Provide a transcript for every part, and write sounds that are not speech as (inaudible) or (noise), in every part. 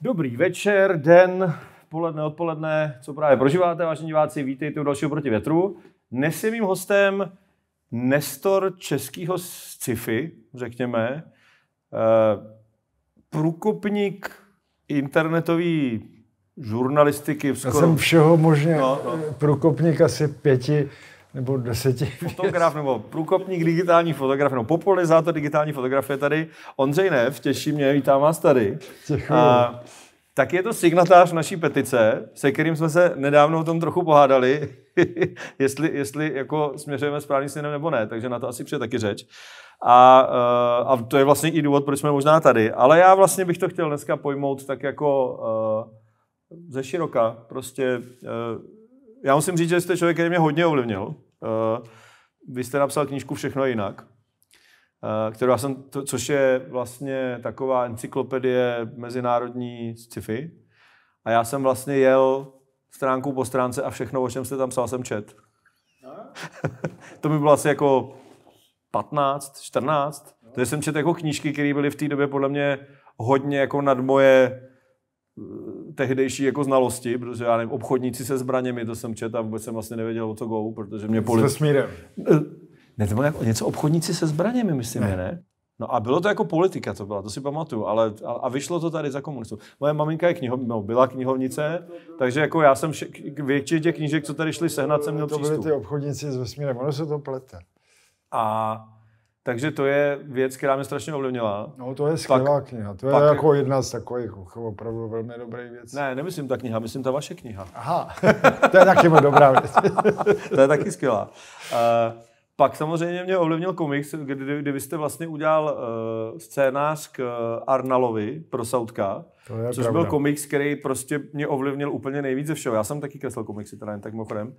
Dobrý večer, den, poledne, odpoledne, co právě prožíváte, vážení diváci, vítejte u dalšího Proti větru. Dnes je mým hostem Nestor českého sci-fi, řekněme, eh, průkopník internetový žurnalistiky. Skoro... Já jsem všeho možně no, no. Eh, průkopník asi pěti nebo deseti. (laughs) Fotograf nebo průkopník digitální fotografie, no popularizátor digitální fotografie tady. Ondřej Nev, těší mě, vítám vás tady. A, tak je to signatář naší petice, se kterým jsme se nedávno o tom trochu pohádali, (laughs) jestli, jestli jako směřujeme správným směrem nebo ne, takže na to asi přijde taky řeč. A, eh, a to je vlastně i důvod, proč jsme možná tady. Ale já vlastně bych to chtěl dneska pojmout tak jako uh, ze široka, prostě uh, já musím říct, že jste člověk, který mě hodně ovlivnil. Uh, vy jste napsal knížku Všechno jinak, uh, kterou já jsem, to, což je vlastně taková encyklopedie mezinárodní sci-fi. A já jsem vlastně jel stránku po stránce a všechno, o čem jste tam psal, jsem čet. (laughs) to mi bylo asi jako 15, 14. Takže jsem četl jako knížky, které byly v té době podle mě hodně jako nad moje tehdejší jako znalosti, protože já nevím, obchodníci se zbraněmi, to jsem četl a vůbec jsem vlastně nevěděl, o co go, protože mě poli... Se smírem. Eh, ne, to bylo jako něco obchodníci se zbraněmi, myslím, ne? ne? No a bylo to jako politika, to byla, to si pamatuju, ale a, a vyšlo to tady za komunistů. Moje maminka je kniho, no, byla knihovnice, takže jako já jsem vše- většině těch knížek, co tady šli sehnat, jsem měl přístup. To byly ty obchodníci s vesmírem, ono se to plete. A takže to je věc, která mě strašně ovlivnila. No to je skvělá pak, kniha, to je pak, jako jedna z takových opravdu velmi dobrých věcí. Ne, nemyslím ta kniha, myslím ta vaše kniha. Aha, (laughs) to je taky moc dobrá věc. (laughs) to je taky skvělá. Uh, pak samozřejmě mě ovlivnil komiks, kdy, kdy vy jste vlastně udělal uh, scénář k eh, Arnalovi pro Soutka, což pravda. byl komiks, který prostě mě ovlivnil úplně nejvíce všeho. Já jsem taky kreslil komiksy, teda jen tak mimochodem. Uh,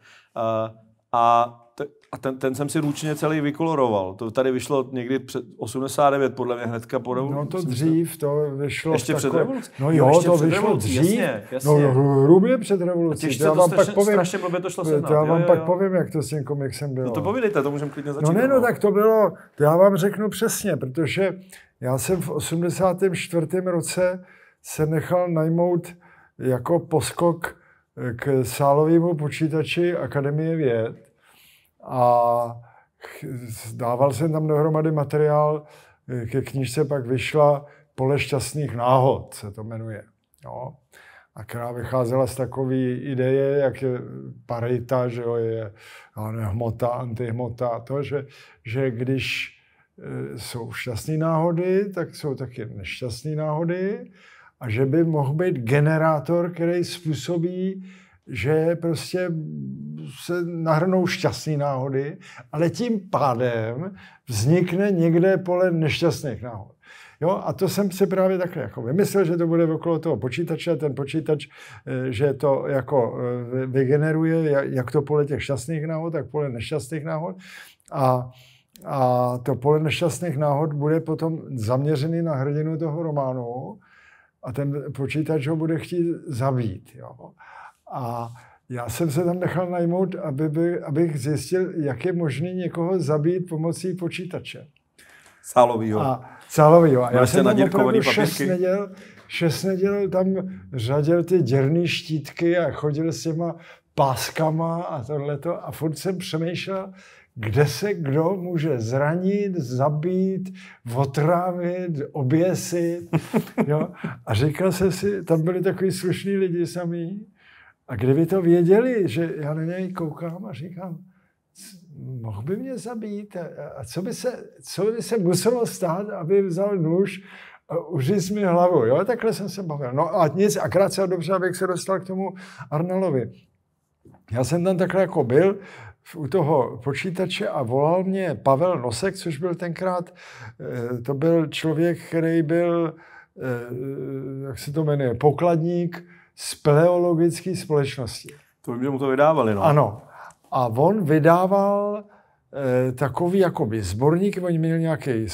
a a ten, ten jsem si ručně celý vykoloroval. To tady vyšlo někdy před 89, podle mě hnedka po No to dřív, to vyšlo... Ještě takové... před revolucí. No jo, jo to vyšlo revoluci, dřív. Jasně, no, jasně. No hrubě před revoluci. Těžce, já vám to pak straš, povím, strašně blbě to šlo se to Já vám jo, jo, pak jo. povím, jak to s tím komiksem no bylo. No to povídejte, to můžeme klidně no začít. No ne, no tak to bylo, to já vám řeknu přesně, protože já jsem v 84. roce se nechal najmout jako poskok k sálovému počítači Akademie věd a dával jsem tam dohromady materiál, eh, ke knižce pak vyšla Pole šťastných náhod, se to jmenuje. Jo. No, a která vycházela z takové ideje, jak je parita, že jo, je hmota, antihmota, to, že, že když eh, jsou šťastné náhody, tak jsou taky nešťastné náhody a že by mohl být generátor, který způsobí že prostě se nahrnou šťastné náhody, ale tím pádem vznikne někde pole nešťastných náhod. Jo, a to jsem si právě takhle jako vymyslel, že to bude okolo toho počítače ten počítač, eh, že to jako eh, vygeneruje, jak to pole těch šťastných náhod, tak pole nešťastných náhod. A a to pole nešťastných náhod bude potom zaměřený na hrdinu toho románu a ten počítač ho bude chtít zabít. Jo. A já jsem se tam nechal najmout, aby by, abych zjistil, jak je možné někoho zabít pomocí počítače. Sálovýho. A sálovýho. A já jsem tam opravdu šest neděl, šest neděl tam řadil ty děrné štítky a chodil s těma páskama a tohleto. A furt jsem přemýšlel, kde se kdo může zranit, zabít, otrávit, oběsit. (laughs) Jo? A říkal jsem si, tam byli takový slušní lidi samý, a kdyby to věděli, že já na něj koukám a říkám, mohl by mě zabít a co by se, co by se muselo stát, aby vzal nůž uříz mi hlavu. Jo? Takhle jsem se bavil. No a nic, a krátce a dobře, abych se dostal k tomu Arnalovi. Já jsem tam takhle jako byl u toho počítače a volal mě Pavel Nosek, což byl tenkrát, eh, to byl člověk, který byl, eh, eh, jak se to jmenuje, pokladník, speleologické společnosti. To vím, že mu to vydávali, no. Ano. A on vydával e, takový jakoby sborník, oni měli nějaký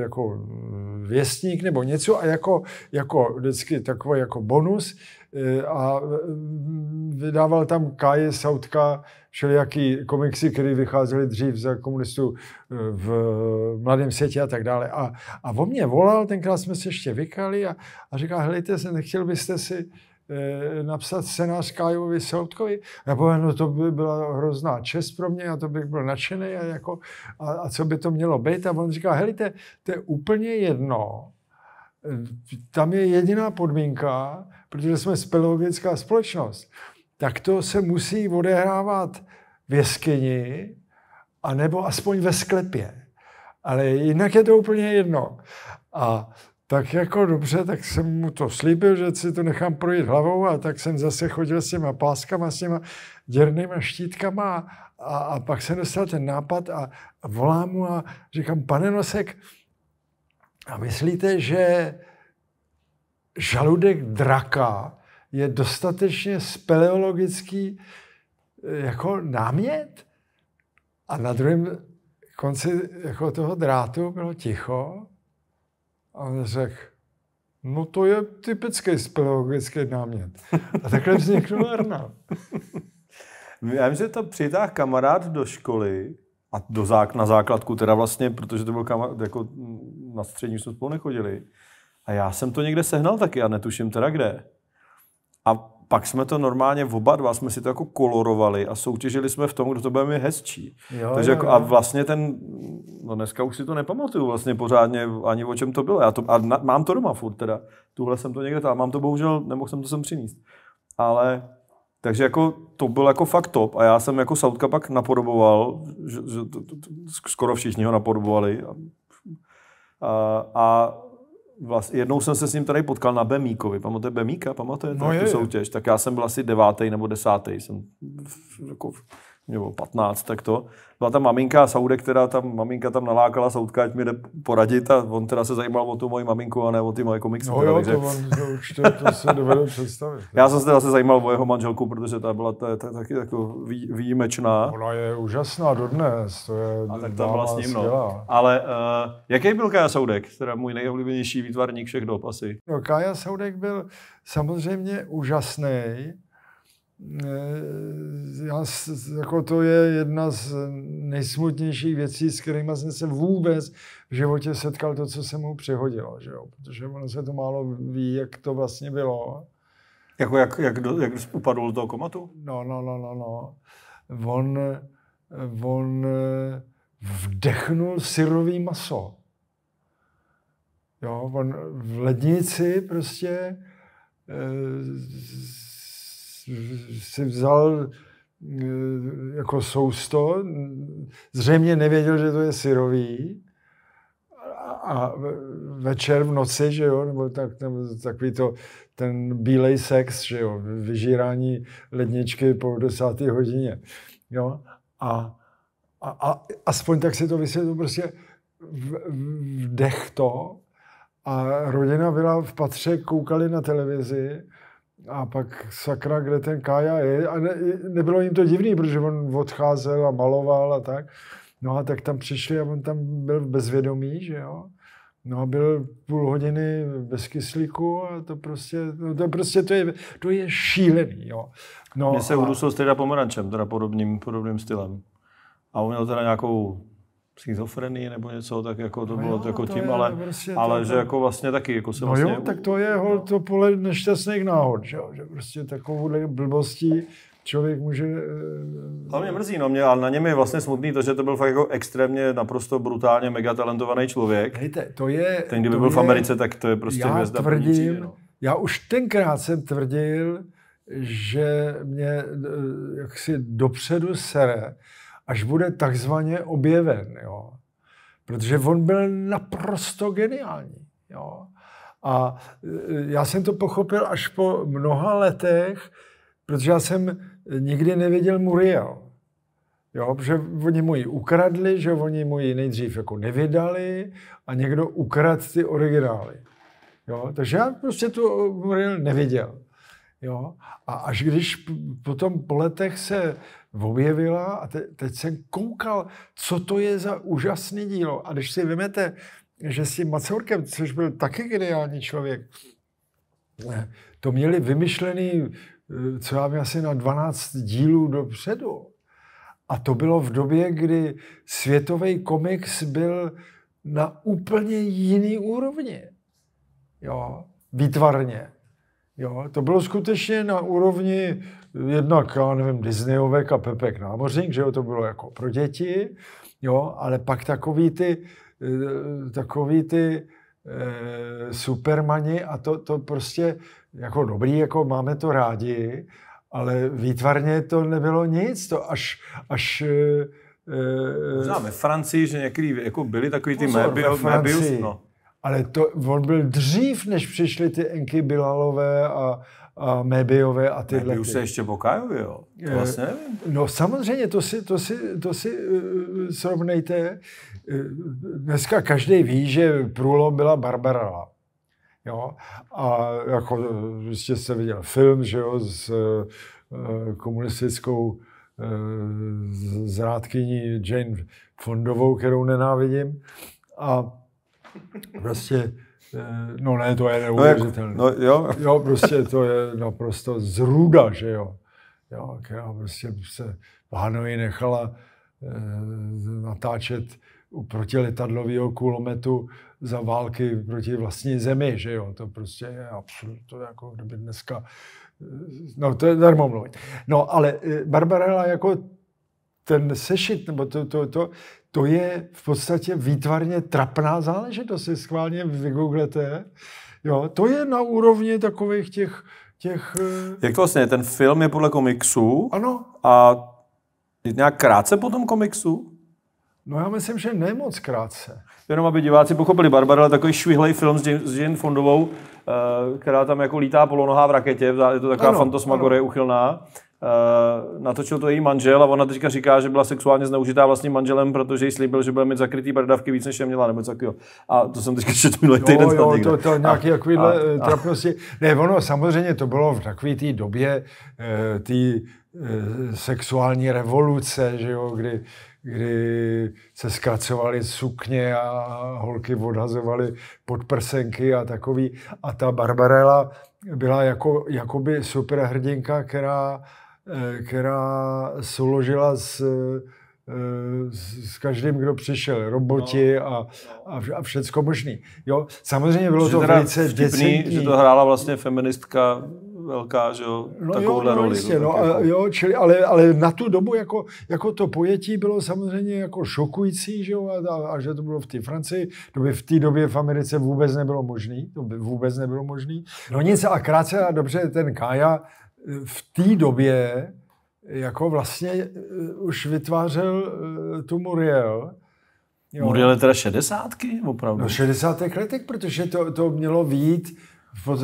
jako mm, věstník nebo něco a jako, jako vždycky takový jako bonus e, a eh, vydával tam Káje Sautka, všelijaký komiksy, které vycházely dřív za komunistů v Mladém světě a tak dále. A, a on mě volal, tenkrát jsme se ještě vykali a, a říkal, helejte se, nechtěl byste si Eh, napsat scénář Kájovi Soutkovi. Já povím, no to by byla hrozná čest pro mě a to bych byl nadšený a, jako, a, a co by to mělo být. A on říká, helejte, to je úplně jedno. Tam je jediná podmínka, protože jsme speleologická společnost, tak to se musí odehrávat v jeskyni, anebo aspoň ve sklepě. Ale jinak je to úplně jedno. A tak jako dobře, tak jsem mu to slíbil, že si to nechám projít hlavou a tak jsem zase chodil s těma páskama, s těma děrnýma štítkama a, a, a pak jsem dostal ten nápad a, a volám mu a říkám, pane Nosek, a myslíte, že žaludek draka je dostatečně speleologický eh, jako námět? A na druhém konci jako toho drátu bylo ticho a on řekl, no to je typický speleologický námět. A takhle vznikl Arna. (laughs) Já myslím, že to přitáh kamarád do školy, a do zák- na základku teda vlastně, protože to byl kamarád, jako na střední jsme spolu nechodili. A já jsem to někde sehnal taky, Já netuším teda kde. A pak jsme to normálně v oba dva jsme si to jako kolorovali a soutěžili jsme v tom, kdo to bude mít hezčí. Jo, Takže jo, jako, a vlastně ten, no dneska už si to nepamatuju vlastně pořádně ani o čem to bylo. Já to, a na, mám to doma furt teda. Tuhle jsem to někde tam, mám to bohužel, nemohl jsem to sem přinést. Ale takže jako to byl jako fakt top a já jsem jako Southka pak napodoboval, že, že to, to, to, skoro všichni ho napodobovali. a, a Vlast, jednou jsem se s ním tady potkal na Bemíkovi. Pamatujete Bemíka? Pamatujete no tu soutěž? Tak já jsem byl asi devátý nebo desátý. Jsem jako nebo 15, tak to. Byla tam maminka a Saudek, která tam, maminka tam nalákala Saudka, ať mi jde poradit a on teda se zajímal o tu moji maminku a ne o ty moje komiksy. No jo, to, on, to, už to se dovedu představit. Ne? Já jsem se teda se zajímal o jeho manželku, protože ta byla ta, ta, taky jako vý, výjimečná. Ona je úžasná dodnes, to je a tak ta byla s ním, no. Ale uh, jaký byl Kaja Saudek, teda můj nejoblíbenější výtvarník všech dob asi? No, Kaja Saudek byl samozřejmě úžasný Eh, já, jako to je jedna z nejsmutnějších věcí, s kterými jsem se vůbec v životě setkal, to, co se mu přihodilo, že jo? protože ono se to málo ví, jak to vlastně bylo. Jako jak, jak, do, jak upadl do toho komatu? No, no, no, no, no. On, on eh, vdechnul syrový maso. Jo, on v lednici prostě e, si vzal eh, jako sousto, zřejmě nevěděl, že to je syrový a večer v noci, že jo, nebo tak, nebo takový to, ten bílej sex, že jo, vyžírání ledničky po desáté hodině, jo, a, a, a aspoň tak si to vysvětlil, prostě vdech to a rodina byla v patře, koukali na televizi a pak sakra, kde ten Kája je. A ne, nebylo jim to divný, protože on odcházel a maloval a tak. No a tak tam přišli a on tam byl v bezvědomí, že jo. No a byl půl hodiny bez kyslíku a to prostě, no to prostě to je, to je šílený, jo. No, Mně se a... s teda pomerančem, teda podobným, podobným stylem. A on měl teda nějakou schizofrenii nebo něco, tak jako to no bylo jo, jako to tím, ale, prostě ale to, že jako vlastně taky, jako se no vlastně... jo, tak to je hol, to pole nešťastných náhod, že, že prostě takovou blbostí člověk může... To eh, eh, mě mrzí, no mě, ale na něm je vlastně smutný to, že to byl fakt jako extrémně, naprosto brutálně mega talentovaný člověk. Hejte, to je... Ten, kdyby byl je, v Americe, tak to je prostě já hvězda tvrdím, no. Já už tenkrát jsem tvrdil, že mě eh, jaksi dopředu sere, až bude takzvaně objeven. Jo. Protože on byl naprosto geniální. Jo. A e, já jsem to pochopil až po mnoha letech, protože já jsem nikdy nevěděl Muriel. Jo, protože oni mu ji ukradli, že oni mu ji nejdřív jako nevydali a někdo ukradl ty originály. Jo, takže já prostě tu Muriel neviděl. Jo? A až když potom po letech se objevila a te, teď jsem koukal, co to je za úžasný dílo. A když si vymete, že s tím Macorkem, což byl taky geniální člověk, eh, to měli vymyšlený, eh, co já vím, asi na 12 dílů dopředu. A to bylo v době, kdy světový komiks byl na úplně jiný úrovni. Jo, výtvarně. Jo, to bylo skutečně na úrovni jednak, já nevím, Disneyovek a Pepek námořník, že jo, to bylo jako pro děti, jo, ale pak takový ty, eh, takový ty eh, supermani a to, to prostě jako dobrý, jako máme to rádi, ale výtvarně to nebylo nic, to až, až eh, eh Možná ve Francii, že někdy jako byli takový ty Mebius, no ale to, on byl dřív, než přišly ty Enky Bilalové a, a Mebiové a tyhle. Mebiu se ještě Bokajovi, jo? To eh, vlastně nevím. No samozřejmě, to si, to si, to si uh, srovnejte. Eh, dneska každý ví, že průlom byla Barbarala. Jo? A jako jistě jste viděl film, že jo, s uh, komunistickou uh, zrádkyní Jane Fondovou, kterou nenávidím. A Prostě, eh, no ne, to je no neuvěřitelné. No, no, jo. jo, prostě to je naprosto zruda, že jo. jo která prostě se Hanoji nechala e, natáčet proti letadlového kulometu za války proti vlastní zemi, že jo, to prostě je absolutně to je jako kdyby dneska, eh, no to je darmo mluvit. No ale Barbarella jako ten sešit, nebo to, to, to, to je v podstatě výtvarně trapná záležitost, si schválně vygooglete. Jo, to je na úrovni takových těch, těch... Eh, Jak to vlastně, ten film je podle komiksu? Ano. A nějak krátce po tom komiksu? No já myslím, že nemoc krátce. Jenom aby diváci pochopili, Barbara je takový švihlej film s Jane Fondovou, eh, která tam jako lítá polonohá v raketě, je to taková fantasmagorie uchylná. Eh, natočil to její manžel a ona teďka říká, že byla sexuálně zneužitá vlastním manželem, protože jí slíbil, že bude mít zakrytý bradavky víc, než je měla, nebo co A to jsem teďka četl minulý týden. Jo, jo to, to nějaký a, eh, trapnosti. Ne, ono samozřejmě to bylo v takové té době, eh, té sexuální revoluce, že jo, kdy, kdy se zkracovaly sukně a holky odhazovaly podprsenky a takový. A ta Barbarella byla jako, jakoby superhrdinka, která uh, Eh, která souložila eh, s, s každým, kdo přišel, roboti no, a, no. a, a všecko možný. Jo, samozřejmě bylo že to velice vtipný, že to hrála vlastně feministka velká, že jo, no takovouhle jo, no, roli. Jistě, no, jako... jo, čili, ale, ale na tu dobu jako, jako to pojetí bylo samozřejmě jako šokující, že jo, a, a, a že to bylo v té Francii, to by v té době v Americe vůbec nebylo možný, to by vůbec nebylo možný. No nic, a krátce a dobře, ten Kaja v té době jako vlastně eh, už vytvářel eh, tu Muriel. Jo. Muriel je teda šedesátky opravdu? No šedesátek letek, protože to, to mělo vít.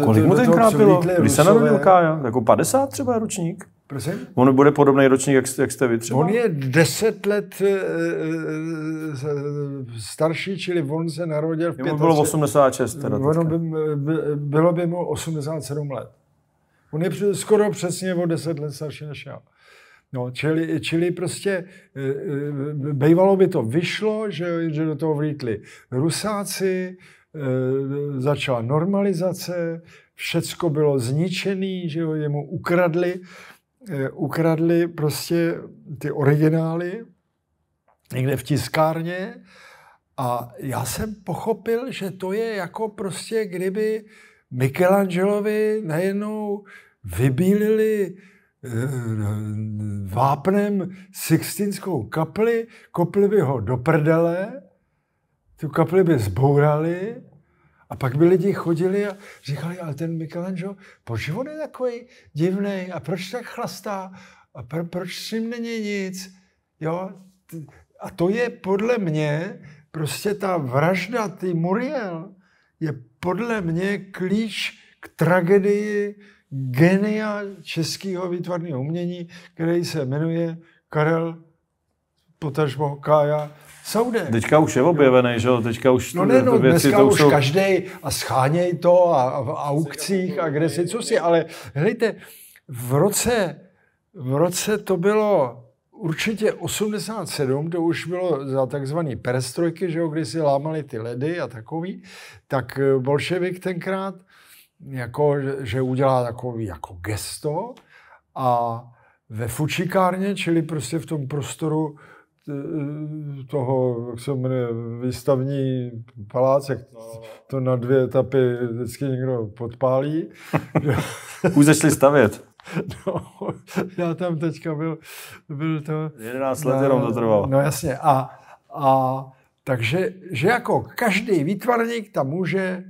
Kolik mu tenkrát bylo? Když se narodil Kája? Jako 50 třeba ročník? Prosím? On bude podobný ročník, jak, jste, jak jste vy třeba? On je 10 let e, starší, čili on se narodil v 85. bylo 86 teda. bylo by, bylo by mu 87 let. On je skoro přesně o deset let starší než já. No, čili, čili prostě eh, eh, bývalo by to vyšlo, že, že do toho vlítli rusáci, eh, začala normalizace, všecko bylo zničené, že ho jemu ukradli, ukradli prostě ty originály někde v tiskárně a já jsem pochopil, že to je jako prostě kdyby Michelangelovi najednou vybílili eh, vápnem Sixtinskou kapli, kopli by ho do prdele, tu kapli by zbourali a pak by lidi chodili a říkali, ale ten Michelangelo, proč on je takový divný a proč tak chlastá a pro, proč s ním není nic. Jo? A to je podle mě prostě ta vražda, ty Muriel, je podle mě klíč k tragedii genia českého výtvarného umění, který se jmenuje Karel potažmo Kája Saudek. Teďka už je objevený, že jo? Teďka už no ne, no, věci, dneska to už jsou... každý a scháněj to a, a v aukcích a kde si, co si, ale hlejte, v roce, v roce to bylo určitě 87, to už bylo za takzvaný perestrojky, že jo, kdy si lámali ty ledy a takový, tak eh, bolševik tenkrát jako, že udělá takový jako gesto a ve fučikárně, čili prostě v tom prostoru eh, toho, jak se jmenuje, výstavní jak no. to na dvě etapy vždycky někdo podpálí. (laughs) Už začali stavět. (laughs) No, já tam teďka byl, byl to... 11 let jenom to no, trvalo. No jasně. A, a takže že jako každý výtvarník tam může e,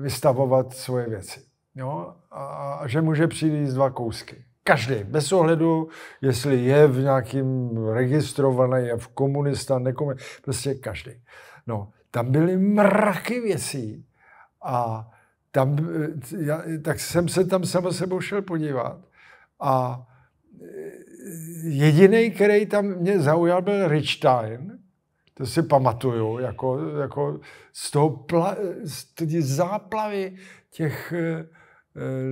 vystavovat svoje věci. Jo? A, a že může přijít dva kousky. Každý, bez ohledu, jestli je v nějakým registrovaný, je v komunista, nekomunista, prostě každý. No, tam byly mraky věcí a tam, eh, já, tak jsem se tam sama sebou šel podívat. A eh, jediný, který tam mě zaujal, byl Richstein. To si pamatuju, jako, jako z toho pla, z tý záplavy těch e,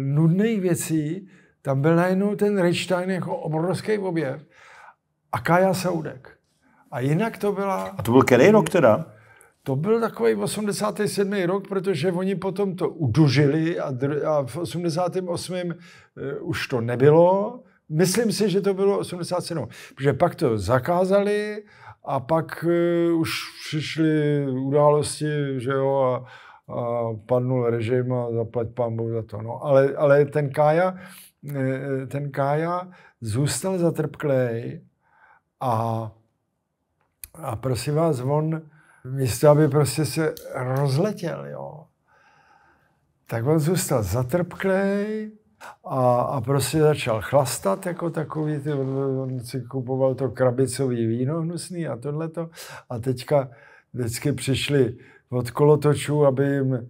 nudných věcí, tam byl najednou ten Richstein jako obrovský objev. A Kaja Saudek. A jinak to byla... A to byl který rok teda? To byl takový 87. rok, protože oni potom to udužili a, dr- a v 88. Uh, eh, už to nebylo. Myslím si, že to bylo 87. Protože pak to zakázali a pak uh, už přišly události, že jo, a, a padnul režim a zaplať pán Bůh za to. No, ale, ale ten Kája, eh, ten Kája zůstal zatrpklej a, a prosím vás, on místo aby prostě se rozletěl, jo, tak on zůstal zatrpklej a, a prostě začal chlastat jako takový, ty, on si kupoval to krabicový víno hnusný a tohleto a teďka vždycky přišli od kolotočů, aby jim e,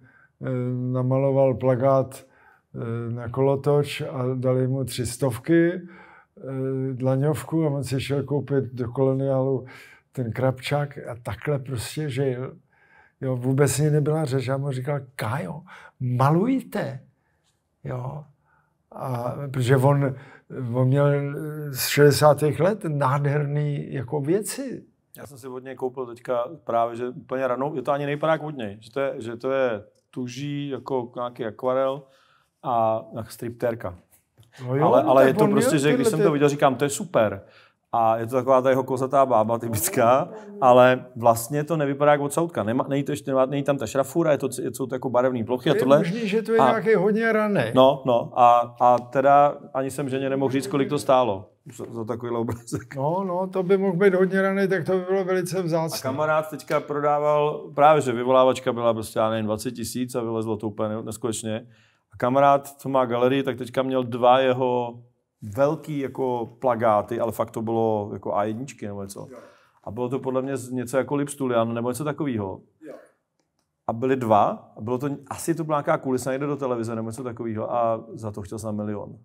namaloval plagát e, na kolotoč a dali mu tři stovky, eh, dlaňovku a on si šel koupit do koloniálu ten Krabčák a takhle prostě žil. Jo, vůbec mě nebyla řeč. Já mu říkal, Kájo, malujte. Jo. A, protože on, on měl z 60. let nádherný jako věci. Já jsem si od něj koupil teďka právě, že úplně ranou, je to ani nejpadá od něj, že to je, že to je tuží, jako nějaký akvarel a striptérka. No jo, ale, no ale je to prostě, že když jsem to viděl, říkám, to je super a je to taková ta jeho kozatá bába typická, ale vlastně to nevypadá jako odsoutka. Nemá, není, to ještě, nemá, není tam ta šrafura, je to, je, jsou to jako barevný plochy a tohle. Je možný, že to je a, nějaký hodně raný. No, no a, a teda ani jsem ženě nemohl říct, kolik to stálo za, za takový obrazek. No, no, to by mohl být hodně raný, tak to by bylo velice vzácné. A kamarád teďka prodával, právě že vyvolávačka byla prostě, já nevím, 20 tisíc a vylezlo to úplně neskutečně. A kamarád, co má galerii, tak teďka měl dva jeho velký jako plagáty, ale fakt to bylo jako A1 nebo něco. A bylo to podle mě něco jako Lipstulian nebo něco takového. A byli dva, a bylo to, asi to byla nějaká kulisa někde do televize nebo něco takového a za to chtěl jsem milion.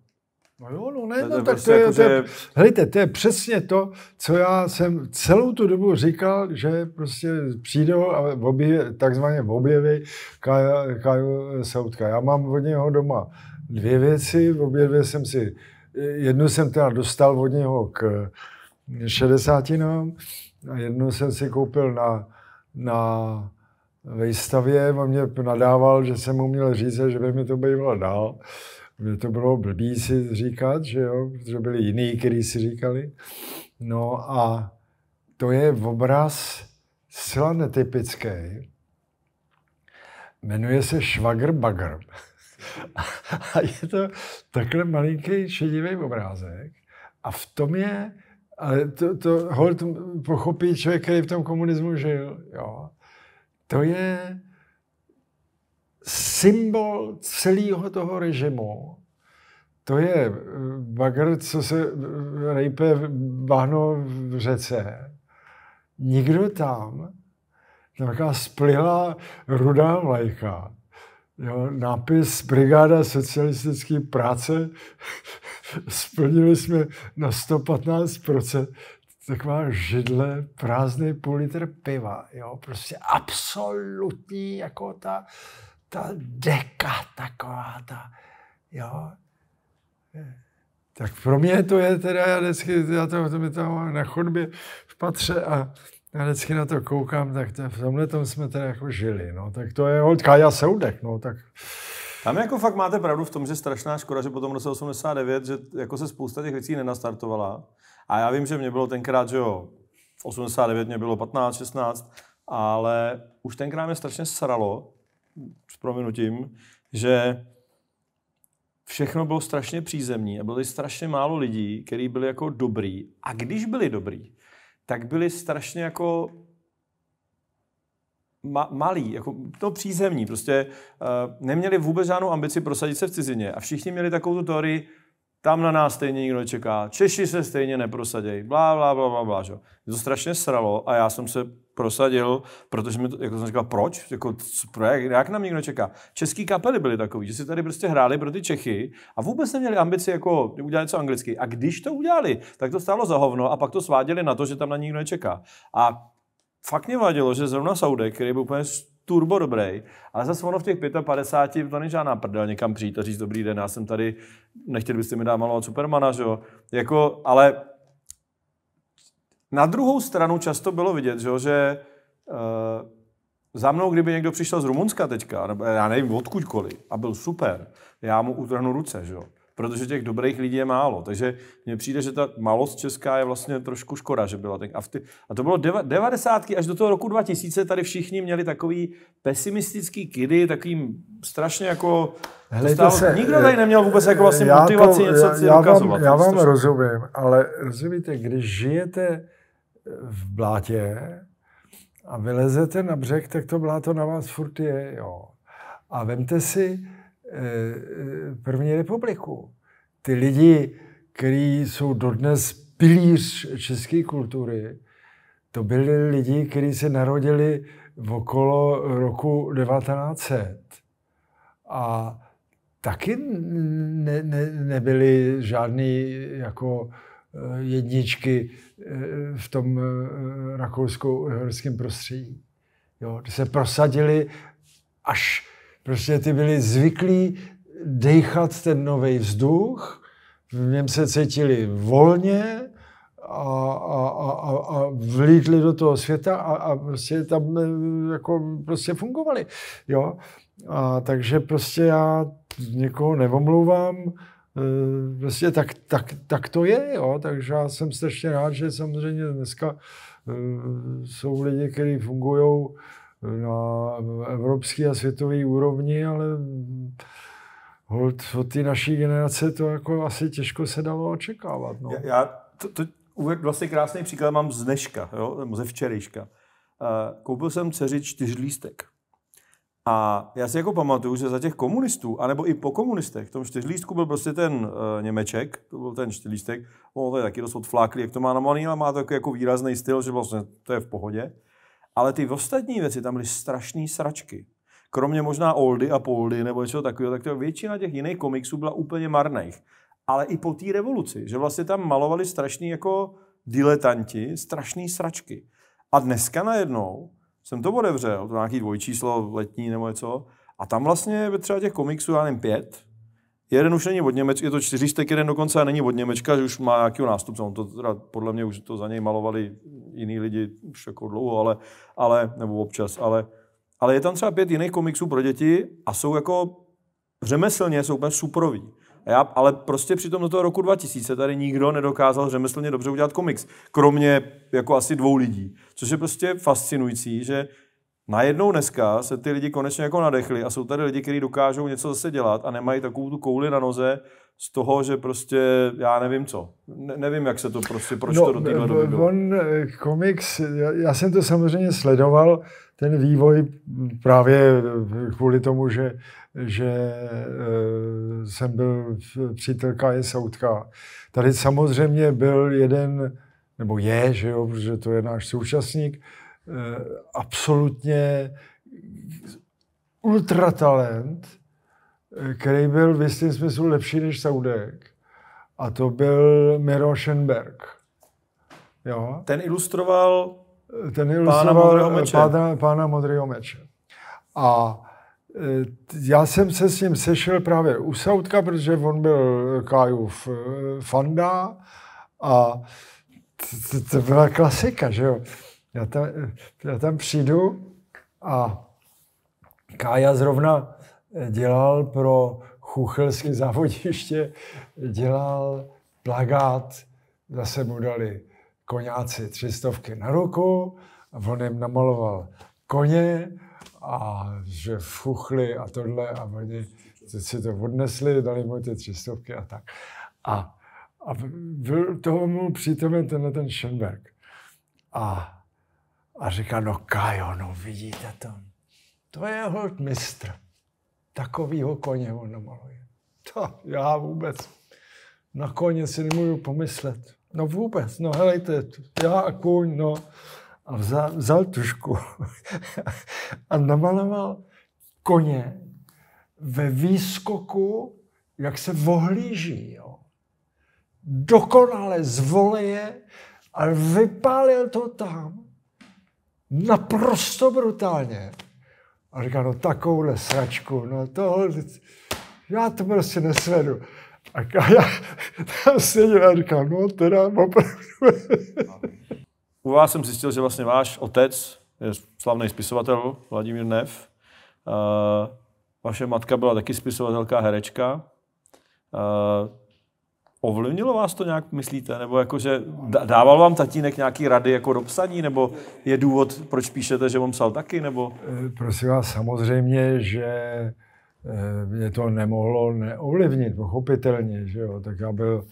No jo, no ne, no, tak to je, no to je, prostě jako, hejte, to je přesně to, co já jsem celou tu dobu říkal, že prostě přijdou a objeví, takzvaně objevy Kaju Soutka. Já mám od něho doma dvě věci, v jsem si jednu jsem teda dostal od něho k šedesátinám a jednu jsem si koupil na, na výstavě. On mě nadával, že jsem mu měl říct, že by mi to bývalo dál. Mě to bylo blbý si říkat, že jo, protože byli jiní, kteří si říkali. No a to je obraz zcela netypický. Jmenuje se Švagr Bagr. A je to takhle malinký šedivý obrázek a v tom je, ale to, to hold pochopí člověk, který v tom komunismu žil, jo. To je symbol celého toho režimu, to je eh, bagr, co se rejpe eh, bahno v řece. Nikdo tam, nějaká splila rudá vlajka, jo, nápis Brigáda socialistické práce. (laughs) Splnili jsme na 115%. Taková židle, prázdný půl litr piva. Jo, prostě absolutní, jako ta, ta deka taková, ta, jo. Tak pro mě to je teda, já vždycky, já to, to mi tam na chodbě v patře a já vždycky na to koukám, tak to, v tomhle tom jsme teda jako žili, no, tak to je holt Kája Soudek, no, tak... Tam jako fakt máte pravdu v tom, že strašná škoda, že potom roce 89, že jako se spousta těch věcí nenastartovala. A já vím, že mě bylo tenkrát, že jo, v 89 mě bylo 15, 16, ale už tenkrát mě strašně sralo, s prominutím, že všechno bylo strašně přízemní a bylo strašně málo lidí, kteří byli jako dobrý. A když byli dobrý, tak byli strašně jako ma- malí, jako to no, přízemní, prostě uh, neměli vůbec žádnou ambici prosadit se v cizině a všichni měli takovou tu teorii, tam na nás stejně nikdo čeká. Češi se stejně neprosadějí. Blá, blá, blá, blá, blá. Že? Mě to strašně sralo a já jsem se prosadil, protože mi to, jako jsem říkal, proč? Jako, jak, jak nám nikdo čeká? Český kapely byly takový, že si tady prostě hráli pro ty Čechy a vůbec neměli ambici jako udělat něco anglicky. A když to udělali, tak to stálo za hovno a pak to sváděli na to, že tam na nikdo nečeká. A fakt mě vadilo, že zrovna Saudek, který byl úplně turbo dobrý, ale zase ono v těch 55 to není žádná prdel někam přijít a říct dobrý den, já jsem tady, nechtěl byste mi dát malovat Supermana, že jo? Jako, ale na druhou stranu často bylo vidět, že, že eh, za mnou, kdyby někdo přišel z Rumunska teďka, nebo já nevím, odkudkoliv, a byl super, já mu utrhnu ruce, že jo? protože těch dobrých lidí je málo. Takže mně přijde, že ta malost česká je vlastně trošku škoda, že byla. Tak a, ty, a to bylo 90. až do toho roku 2000, tady všichni měli takový pesimistický kidy, takovým strašně jako... Dostal, se, nikdo tady neměl vůbec jako vlastně já motivaci to, něco já, já ukazovat. Vám, já vám strašný. rozumím, ale rozumíte, když žijete v blátě a vylezete na břeh, tak to bláto na vás furt je, jo. A vemte si, Eh, první republiku. Ty lidi, kteří jsou dodnes pilíř české kultury, to byli lidi, kteří se narodili v okolo roku 1900. A taky ne, ne, nebyly žádný jako eh, jedničky eh, v tom rakousko horském prostředí. Jo, se prosadili až Prostě ty byli zvyklí dechat ten nový vzduch, v něm se cítili volně a, a, a, a vlítli do toho světa a, a prostě tam eh, jako prostě fungovali. Jo? A takže prostě já někoho nevomlouvám, eh, prostě tak, tak, tak to je, jo? takže já jsem strašně rád, že samozřejmě dneska eh, jsou lidi, kteří fungují na evropské a světové úrovni, ale hold, od té naší generace to jako asi těžko se dalo očekávat. No. Já, to, to vlastně krásný příklad mám z dneška, jo, ze včerejška. Eh, koupil jsem dceři lístek. A já si jako pamatuju, že za těch komunistů, anebo i po komunistech, v tom čtyřlístku byl prostě ten uh, Němeček, to byl ten čtyřlístek, on to je taky dost odfláklý, jak to má malý, ale má to jako výrazný styl, že vlastně to je v pohodě. Ale ty ostatní věci, tam byly strašné sračky. Kromě možná Oldy a Poldy nebo něco takového, tak to většina těch jiných komiksů byla úplně marných. Ale i po té revoluci, že vlastně tam malovali strašný jako diletanti, strašný sračky. A dneska najednou jsem to otevřel, to nějaký dvojčíslo letní nebo něco, a tam vlastně třeba těch komiksů, já nevím, pět, Jeden už není od Němečka, je to čtyřístek, jeden dokonce a není od Němečka, že už má nějakého nástupce. On no, to teda, podle mě už to za něj malovali jiní lidi už jako dlouho, ale, ale nebo občas, ale, ale je tam třeba pět jiných komiksů pro děti a jsou jako řemeslně, jsou úplně suproví. A já, ale prostě přitom do toho roku 2000 tady nikdo nedokázal řemeslně dobře udělat komiks, kromě jako asi dvou lidí. Což je prostě fascinující, že Najednou dneska se ty lidi konečně jako nadechli a jsou tady lidi, kteří dokážou něco zase dělat a nemají takovou tu kouli na noze z toho, že prostě já nevím co. Ne, nevím, jak se to prostě, proč no, to do téhle doby bylo. On, eh, komiks, já, já jsem to samozřejmě sledoval, ten vývoj právě eh, kvůli tomu, že, že e, jsem byl přítelka je Soutka. Tady samozřejmě byl jeden, nebo je, že jo, protože to je náš současník, Eh, absolutně ultratalent, eh, který byl v jistém smyslu lepší než Saudek. A to byl Miro Schenberg. Jo? Ten ilustroval eh, ten ilustroval pána modrého meče. Pána, pána modrého meče. A já jsem se s ním sešel právě u Saudka, protože on byl Kajův fanda a to byla klasika, že jo. Já tam, já tam přijdu a Kája zrovna dělal pro Chuchelské závodiště, dělal plagát, zase mu dali koňáci třistovky na ruku, a on jim namaloval koně a že fuchli a tohle a oni si to odnesli, dali mu ty třistovky a tak. A, a byl tomu přítomen tenhle ten Schoenberg. A a říká, no Kajo, no vidíte to. To je hod mistr. Takovýho koně on maluje. To já vůbec na koně si nemůžu pomyslet. No vůbec, no helejte, já a kůň, no. A vzal, vzal tušku (laughs) a namaloval koně ve výskoku, jak se vohlíží. Jo. Dokonale zvoleje a vypálil to tam naprosto brutálně. A říká, no takovouhle sračku, no tohle, já to prostě nesvedu. A já tam seděl a říkal, no teda opravdu. U vás jsem zjistil, že vlastně váš otec je slavný spisovatel Vladimír Nev. vaše matka byla taky spisovatelka herečka. Ovlivnilo vás to nějak, myslíte? Nebo jako, že dával vám tatínek nějaký rady jako do psaní? Nebo je důvod, proč píšete, že on psal taky? Nebo... Eh, prosím vás, samozřejmě, že eh, mě to nemohlo neovlivnit, pochopitelně. Že jo? Tak já byl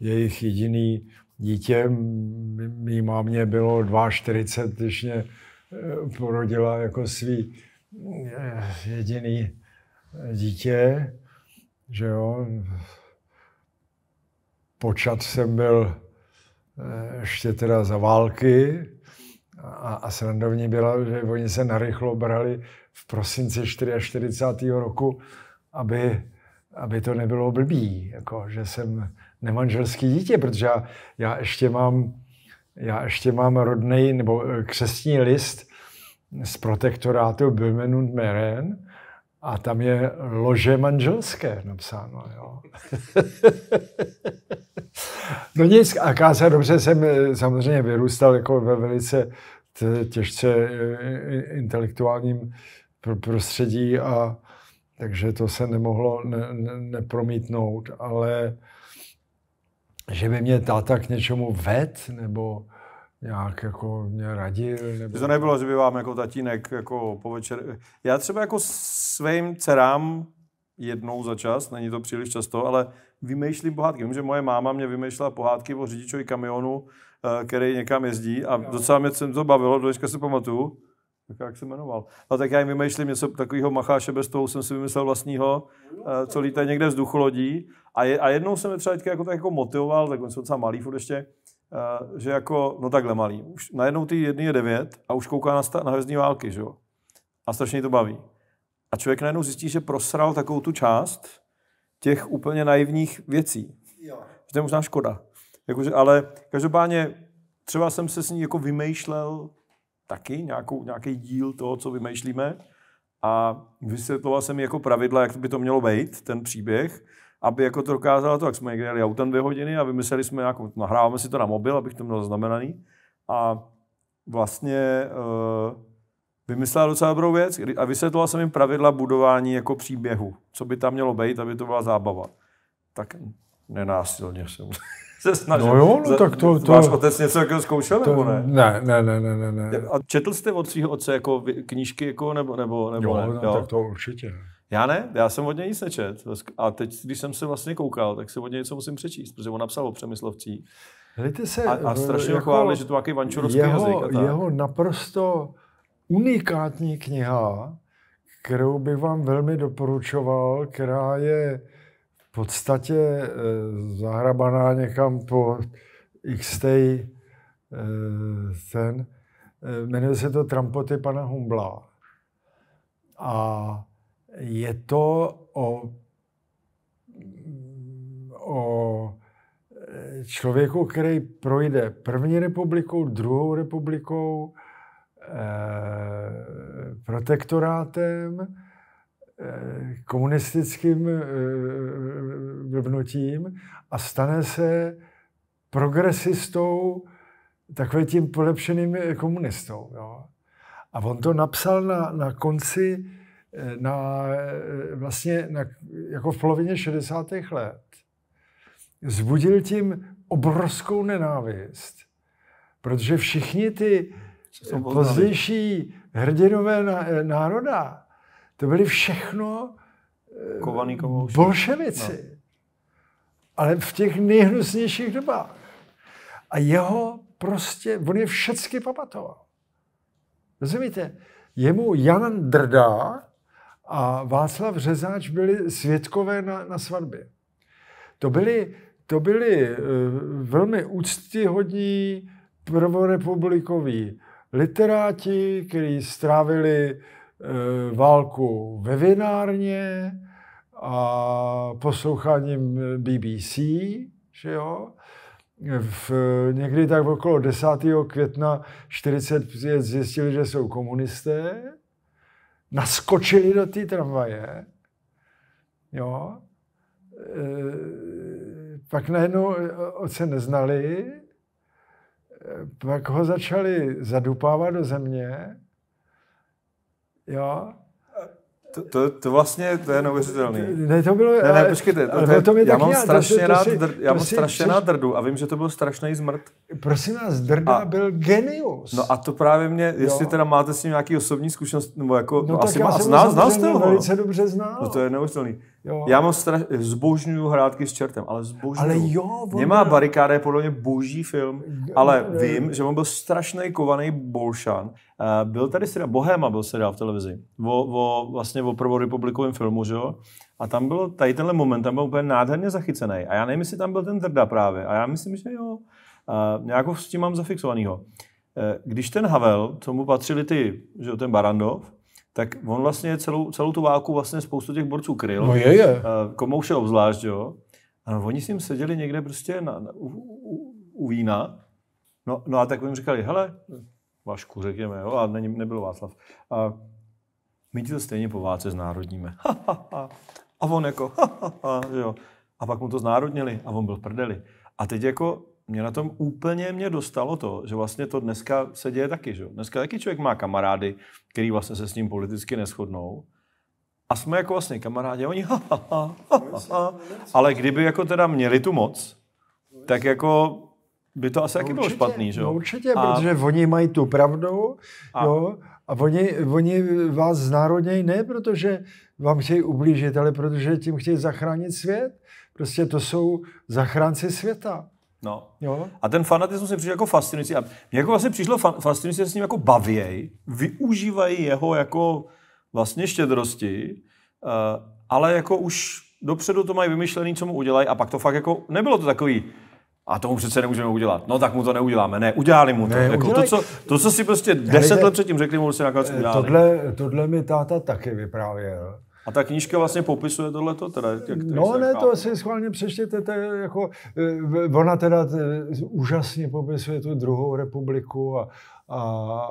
jejich jediný dítě. Mý mámě bylo 42, když mě eh, porodila jako svý jediný dítě. Že jo? počat jsem byl eh, ještě teda za války a, a srandovní byla, že oni se narychlo brali v prosinci 44. roku, aby, aby to nebylo blbý, jako, že jsem nemanželský dítě, protože já, já ještě mám já ještě mám rodný nebo eh, křesní list z protektorátu Böhmen und a tam je lože manželské napsáno. Jo. (laughs) no nic, a Kása dobře jsem eh, samozřejmě vyrůstal jako ve velice těžce eh, intelektuálním prostředí a takže to se nemohlo ne, ne, nepromítnout, ale že by mě táta k něčemu ved, nebo nějak jako mě radil. Nebo... To nebylo, že by vám jako tatínek jako po večer... Já třeba jako svým dcerám jednou za čas, není to příliš často, ale vymýšlím pohádky. Vím, že moje máma mě vymýšlela pohádky o řidičovi kamionu, eh, který někam jezdí a docela mě jsem to bavilo, dneška se pamatuju, tak jak se jmenoval. A no, tak já jim vymýšlím něco takového macháše bez toho, jsem si vymyslel vlastního, eh, co lítá někde lodí. A, je, a jednou jsem je třeba jako, tak jako motivoval, tak on jsou docela malý furt ještě, Eh, že jako, no takhle malý. Už najednou ty jedný je devět a už kouká na, sta, na hvězdní války, že jo? A strašně to baví. A člověk najednou zjistí, že prosral takovou tu část těch úplně naivních věcí. Jo. Že to je možná škoda. Jakože, ale každopádně třeba jsem se s ní jako vymýšlel taky nějakou, nějaký díl toho, co vymýšlíme. A vysvětloval jsem jako pravidla, jak by to mělo být, ten příběh aby jako to dokázala to, jak jsme někde jeli autem dvě hodiny a vymysleli jsme jako nahráváme si to na mobil, abych to měl zaznamenaný. A vlastně uh, vymyslela docela dobrou věc a vysvětlila jsem jim pravidla budování jako příběhu, co by tam mělo být, aby to byla zábava. Tak nenásilně jsem (laughs) se snažil. No jo, no tak to... to Váš otec něco jako zkoušel, to, nebo ne? Ne, ne, ne, ne, ne. A četl jste od svého otce jako knížky, jako, nebo, nebo, nebo jo, ne? No, jo, tak to určitě. Já ne, já jsem od něj nic nečet. A teď, když jsem se vlastně koukal, tak se od něj něco musím přečíst, protože on napsal o Přemyslovcích. Hledajte se, a, a eh, strašně jako, chválili, že to je vančurovský jeho, jazyk. A tak. jeho naprosto unikátní kniha, kterou bych vám velmi doporučoval, která je v podstatě eh, zahrabaná někam po XT eh, ten, eh, jmenuje se to Trampoty pana Humbla. A je to o, o člověku, který projde první republikou, druhou republikou, eh, protektorátem, eh, komunistickým eh, a stane se progresistou, takovým tím polepšeným komunistou. Jo. A on to napsal na, na konci na, eh, vlastně na, jako v polovině 60. let. Zbudil tím obrovskou nenávist, protože všichni ty pozdější hrdinové eh, národa, to byly všechno eh, Kovaný bolševici. No. Ale v těch nejhnusnějších dobách. A jeho prostě, on je všecky pamatoval. Rozumíte? Jemu Jan Drda a Václav Řezáč byli svědkové na, na svatbě. To byli, to byli eh, velmi úctyhodní prvorepublikoví literáti, kteří strávili eh, válku ve vinárně a posloucháním BBC, že jo? v, někdy tak okolo 10. května 45 zjistili, že jsou komunisté naskočili do té tramvaje, jo, e, pak najednou e, se neznali, e, pak ho začali zadupávat do země, jo, to, to, to vlastně, to je neuvěřitelný. Ne, to bylo... Ne, ne, počkejte, to, to, to, to já mám strašně rád, dr, já mám strašně rád drdu a vím, že to byl strašný zmrt. Prosím vás, drda a, byl genius. No a to právě mě, jestli jo. teda máte s ním nějaký osobní zkušenost, nebo jako, no, no asi má, znal, znal jste ho. velice dobře znal. No to je neuvěřitelný. Jo. Já mám straš... zbožňuju hrátky s čertem, ale zbožňuju. Ale jo, on Nemá byl... barikáda, je podle mě boží film, ale vím, že on byl strašný kovaný bolšan. Eh, byl tady seriál, Bohema byl seriál v televizi, o, o, vlastně o prvorepublikovém filmu, že jo? A tam byl, tady tenhle moment, tam byl úplně nádherně zachycený. A já nevím, jestli tam byl ten drda právě. A já myslím, že jo. A eh, nějakou s tím mám zafixovanýho. Eh, když ten Havel, co mu patřili ty, že jo, ten Barandov, tak on vlastně celou, celou tu válku vlastně spoustu těch borců kryl. No je, je. Eh, komouše obzvlášť, jo. A oni s ním seděli někde prostě na, na, u, u, u vína. No, no a tak jim říkali, hele, Vašku, řekněme, jo, a ne, nebyl Václav. A my ti to stejně po válce znárodníme. (laughs) A on jako, jo. A pak mu to znárodnili a on byl prdeli. A teď jako mě na tom úplně mě dostalo to, že vlastně to dneska se děje taky. Že? Dneska taky člověk má kamarády, který vlastně se s ním politicky neschodnou. A jsme jako vlastně kamarádi, oni ha, ha, ha, ha, ha. Ale kdyby jako teda měli tu moc, tak jako by to asi no, taky bylo špatný, že jo? No, určitě, a... protože oni mají tu pravdu, a... jo, a oni, oni vás znárodnějí ne, protože vám chtějí ublížit, ale protože tím chtějí zachránit svět. Prostě to jsou zachránci světa. No. Jo. A ten fanatismus je přišel jako fascinující. A mě jako vlastně přišlo fa- fascinující, že s ním jako bavějí, využívají jeho jako vlastně štědrosti, uh, ale jako už dopředu to mají vymyšlený, co mu udělají a pak to fakt jako, nebylo to takový, a tomu přece nemůžeme udělat. No tak mu to neuděláme. Ne, udělali mu to. Ne, jako to, co, to, co si prostě deset ne, let předtím řekli, mu se nakonec eh, udělali. Tohle, tohle mi táta taky vyprávěl. A ta knížka vlastně popisuje tohleto? Teda, jak no ne, to si schválně přečtěte. To je jako, e, ona teda e, úžasně popisuje tu druhou republiku a, a,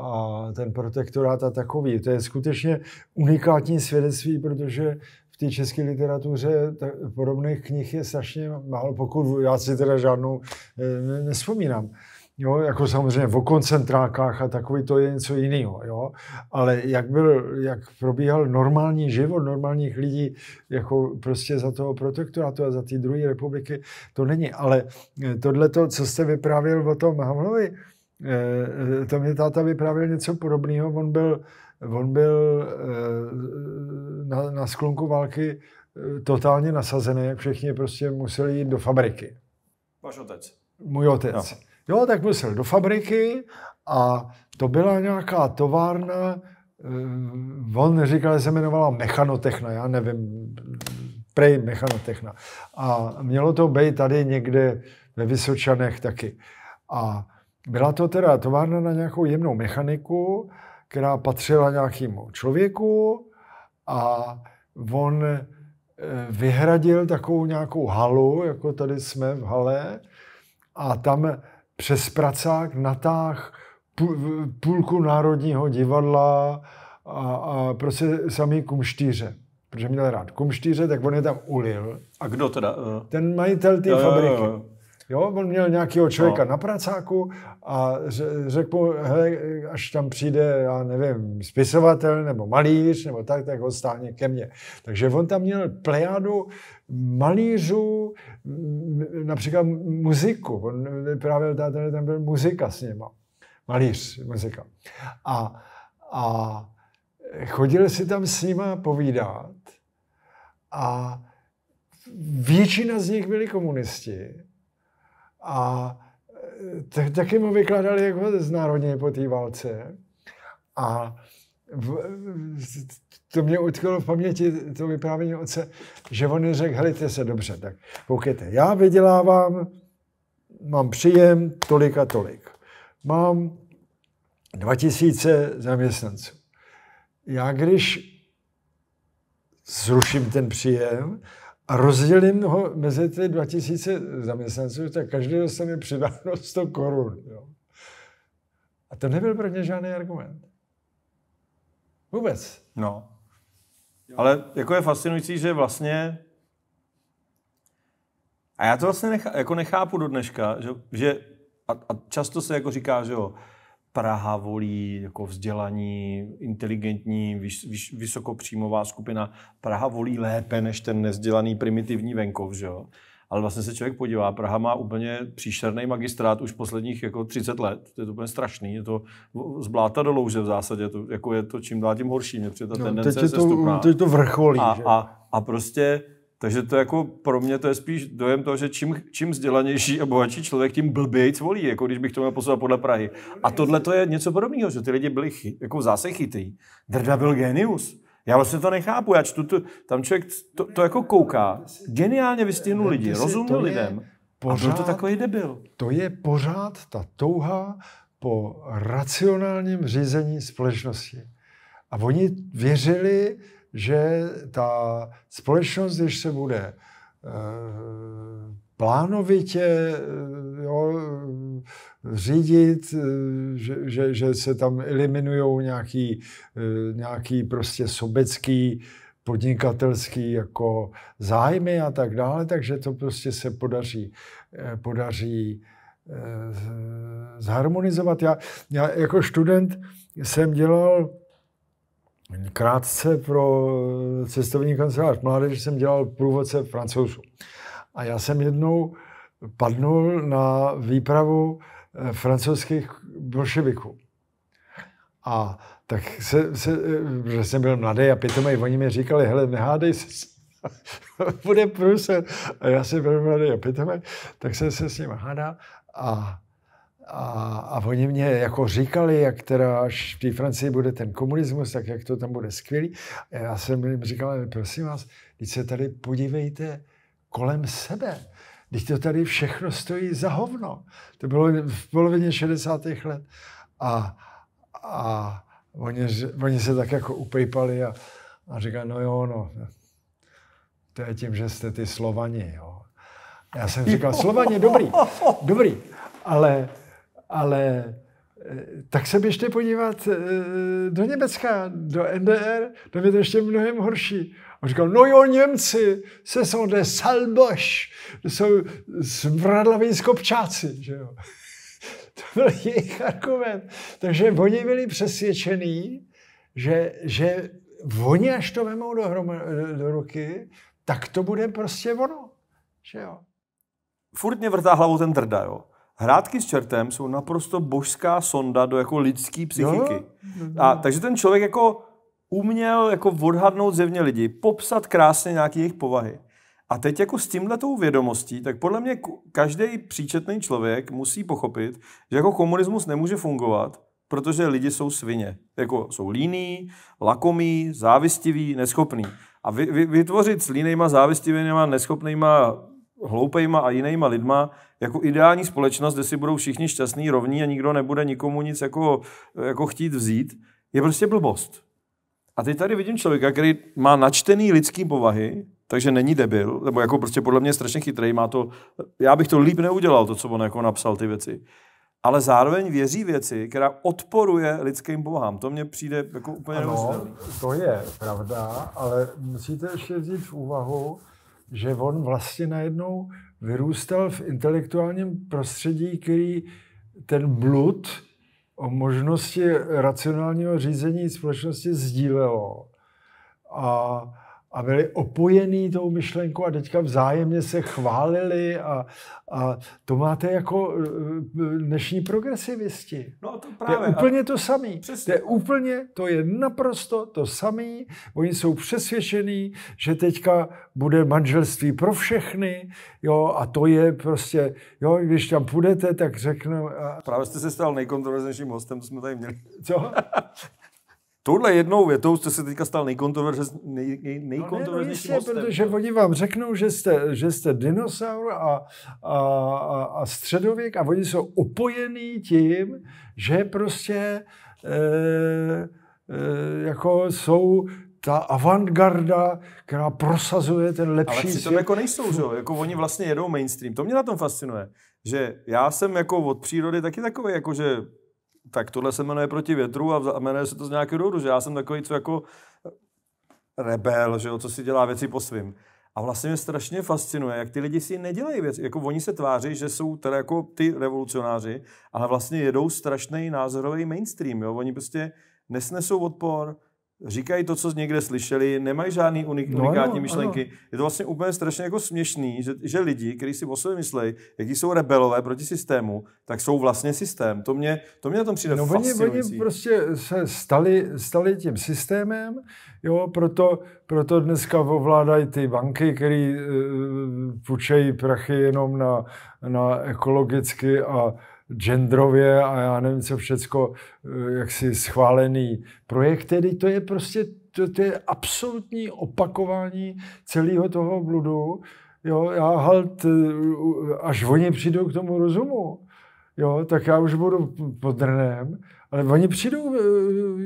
a ten protektorát a takový. To je skutečně unikátní svědectví, protože v té české literatuře tak, podobných knih je strašně málo, pokud já si teda žádnou nespomínám. Ne, Jo, jako samozřejmě o koncentrákách a takový to je něco jiného. Jo? Ale jak, byl, jak probíhal normální život normálních lidí jako prostě za toho protektorátu a za ty druhé republiky, to není. Ale eh, tohle, co jste vyprávěl o tom Havlovi, eh, to mě táta vyprávěl něco podobného. On byl, on byl eh, na, na sklonku války totálně nasazený, jak všichni prostě museli jít do fabriky. Váš otec. Můj otec. No. Jo, tak musel do fabriky a to byla nějaká továrna, eh, on říkal, že se jmenovala mechanotechna, já nevím, prej mechanotechna. A mělo to být tady někde ve Vysočanech taky. A byla to teda továrna na nějakou jemnou mechaniku, která patřila nějakému člověku a on eh, vyhradil takovou nějakou halu, jako tady jsme v hale, a tam přes pracák natáh půlku Národního divadla a, a prostě samý kumštíře. Protože měl rád kumštíře, tak on je tam ulil. A kdo teda? Eh? Ten majitel té fabriky. Jo, jo, jo. Jo, on měl nějakého člověka no. na pracáku a řekl mu, hele, až tam přijde, já nevím, spisovatel nebo malíř nebo tak, tak ho stáhne ke mně. Takže on tam měl plejádu malířů, například muziku. On právě tady tam byl muzika s něma. Malíř, muzika. A, a chodil si tam s nima povídat a většina z nich byli komunisti a e, taky mu vykládali, jak ho znárodně po té válce. A v, to mě utkalo v paměti, to vyprávění otce, že on řekl, helejte se dobře, tak koukejte, já vydělávám, mám příjem tolik a tolik. Mám 2000 zaměstnanců. Já když zruším ten příjem, a rozdělím ho mezi ty 2000 zaměstnanců, tak každý mi přidáno 100 (laughs) korun. Jo. A to nebyl pro ně žádný argument. Vůbec. No. Ale jako je fascinující, že vlastně a já to vlastně nechá, jako nechápu do dneška, že, že a, a často se jako říká, že jo, Praha volí jako vzdělaní, inteligentní, vys, vys, vysokopříjmová skupina. Praha volí lépe než ten nezdělaný primitivní venkov, že jo? Ale vlastně se člověk podívá, Praha má úplně příšerný magistrát už posledních jako 30 let. To je to úplně strašný. Je to z bláta do louže v zásadě. To, jako je to čím dál tím horší. Mě ta no, tendence teď je to, sestupná. Teď to vrcholí. A, že? a, a prostě takže to jako pro mě to je spíš dojem toho, že čím, čím vzdělanější a bohatší člověk, tím blbějc volí, jako když bych to měl poslat podle Prahy. A tohle to je něco podobného, že ty lidi byli chy, jako zase chytrý. Drda byl genius. Já vlastně to nechápu, já čtu, to, tam člověk to, to jako kouká, geniálně vystihnul lidi, rozuměl lidem. Pořád, a byl to takový debil. To je pořád ta touha po racionálním řízení společnosti. A oni věřili, že ta společnost, když se bude eh, plánovitě eh, jo, řídit, eh, že, že, že se tam eliminují nějaký, nějaký prostě sobecký podnikatelský jako zájmy a tak dále, takže to prostě se podaří, podaří zharmonizovat. Já, já jako student jsem dělal Krátce pro cestovní kancelář mládež jsem dělal průvodce francouzů. A já jsem jednou padnul na výpravu eh, francouzských bolševiků. A tak se, se, eh, že jsem byl mladý a pitomý, oni mi říkali, hele, nehádej se, (laughs) bude průse. A já jsem byl mladý a pitomý, tak jsem se s ním hádal a a, a oni mě jako říkali, jak teda až v té Francii bude ten komunismus, tak jak to tam bude skvělý. A já jsem jim říkal, prosím vás, teď se tady podívejte kolem sebe. Teď to tady všechno stojí za hovno. To bylo v polovině 60. let. A, a oni, oni se tak jako upejpali a, a říkali, no jo, no, to je tím, že jste ty Slovani, jo. Já jsem říkal, Slovani, dobrý, dobrý, ale ale eh, tak se běžte podívat eh, do Německa, do NDR, to je to ještě mnohem horší. On říkal, no jo, Němci, se jsou de salboš, jsou zvradlaví skopčáci, že jo. (laughs) to byl jejich argument. Takže oni byli přesvědčení, že, že oni až to vemou do, hrom, eh, do ruky, tak to bude prostě ono, že jo. Furt mě vrtá hlavou ten drda, jo Hrátky s čertem jsou naprosto božská sonda do jako lidský psychiky. Jo? Mhm. A takže ten člověk jako uměl jako odhadnout zevně lidi, popsat krásně nějaké jejich povahy. A teď jako s tímhletou vědomostí, tak podle mě každý příčetný člověk musí pochopit, že jako komunismus nemůže fungovat, protože lidi jsou svině. Jako jsou líní, lakomí, závistiví, neschopní. A vytvořit s línejma, závistivěnýma, neschopnýma hloupejma a jinýma lidma jako ideální společnost, kde si budou všichni šťastní, rovní a nikdo nebude nikomu nic jako, jako chtít vzít, je prostě blbost. A teď tady vidím člověka, který má načtený lidský povahy, takže není debil, nebo jako prostě podle mě strašně chytrý, má to, já bych to líp neudělal, to, co on jako napsal ty věci. Ale zároveň věří věci, která odporuje lidským bohám. To mně přijde jako úplně ano, to je pravda, ale musíte ještě vzít v úvahu, že on vlastně najednou vyrůstal v intelektuálním prostředí, který ten blud o možnosti racionálního řízení společnosti sdílelo. A a byli opojený tou myšlenkou a teďka vzájemně se chválili a, a to máte jako e, e, dnešní progresivisti. No to právě. To je úplně to samý. Přesně. To je úplně, to je naprosto to samý. Oni jsou přesvědčení, že teďka bude manželství pro všechny, jo, a to je prostě, jo, když tam půjdete, tak řeknu... A... Právě jste se stal nejkontroverznějším hostem, co jsme tady měli. Co? (laughs) Tohle jednou větou jste se teďka stal nejkontroverznějším nej, no, Protože oni vám řeknou, že jste, že jste dinosaur a, a, a, a středověk a oni jsou opojený tím, že prostě e, e, jako jsou ta avantgarda, která prosazuje ten lepší Ale svět. jako nejsou, že Jako oni vlastně jedou mainstream. To mě na tom fascinuje, že já jsem jako od přírody taky takový, jako že tak tohle se jmenuje proti větru a jmenuje se to z nějakého důvodu, že já jsem takový, co jako eh, rebel, že jo, co si dělá věci po svým. A vlastně mě strašně fascinuje, jak ty lidi si nedělají věci. Jako oni se tváří, že jsou teda jako ty revolucionáři, ale vlastně jedou strašný názorový mainstream. Jo? Oni prostě nesnesou odpor, říkají to, co z někde slyšeli, nemají žádný unik, no unikátní no, myšlenky. Ano. Je to vlastně úplně strašně jako směšný, že, že lidi, kteří si o sobě myslejí, jaký jsou rebelové proti systému, tak jsou vlastně systém. To mě, to mě na tom přijde no, fascinující. Oni, oni prostě se stali, stali tím systémem, jo, proto, proto dneska ovládají ty banky, které uh, eh, eh, půjčejí prachy jenom na, na ekologicky a genderově a já nevím, co všecko, eh, jaksi schválený projekt, tedy to je prostě, to, to je absolutní opakování celého toho bludu. Jo, já halt, eh, až oni přijdou k tomu rozumu, jo, tak já už budu pod drnem, ale oni přijdou, eh,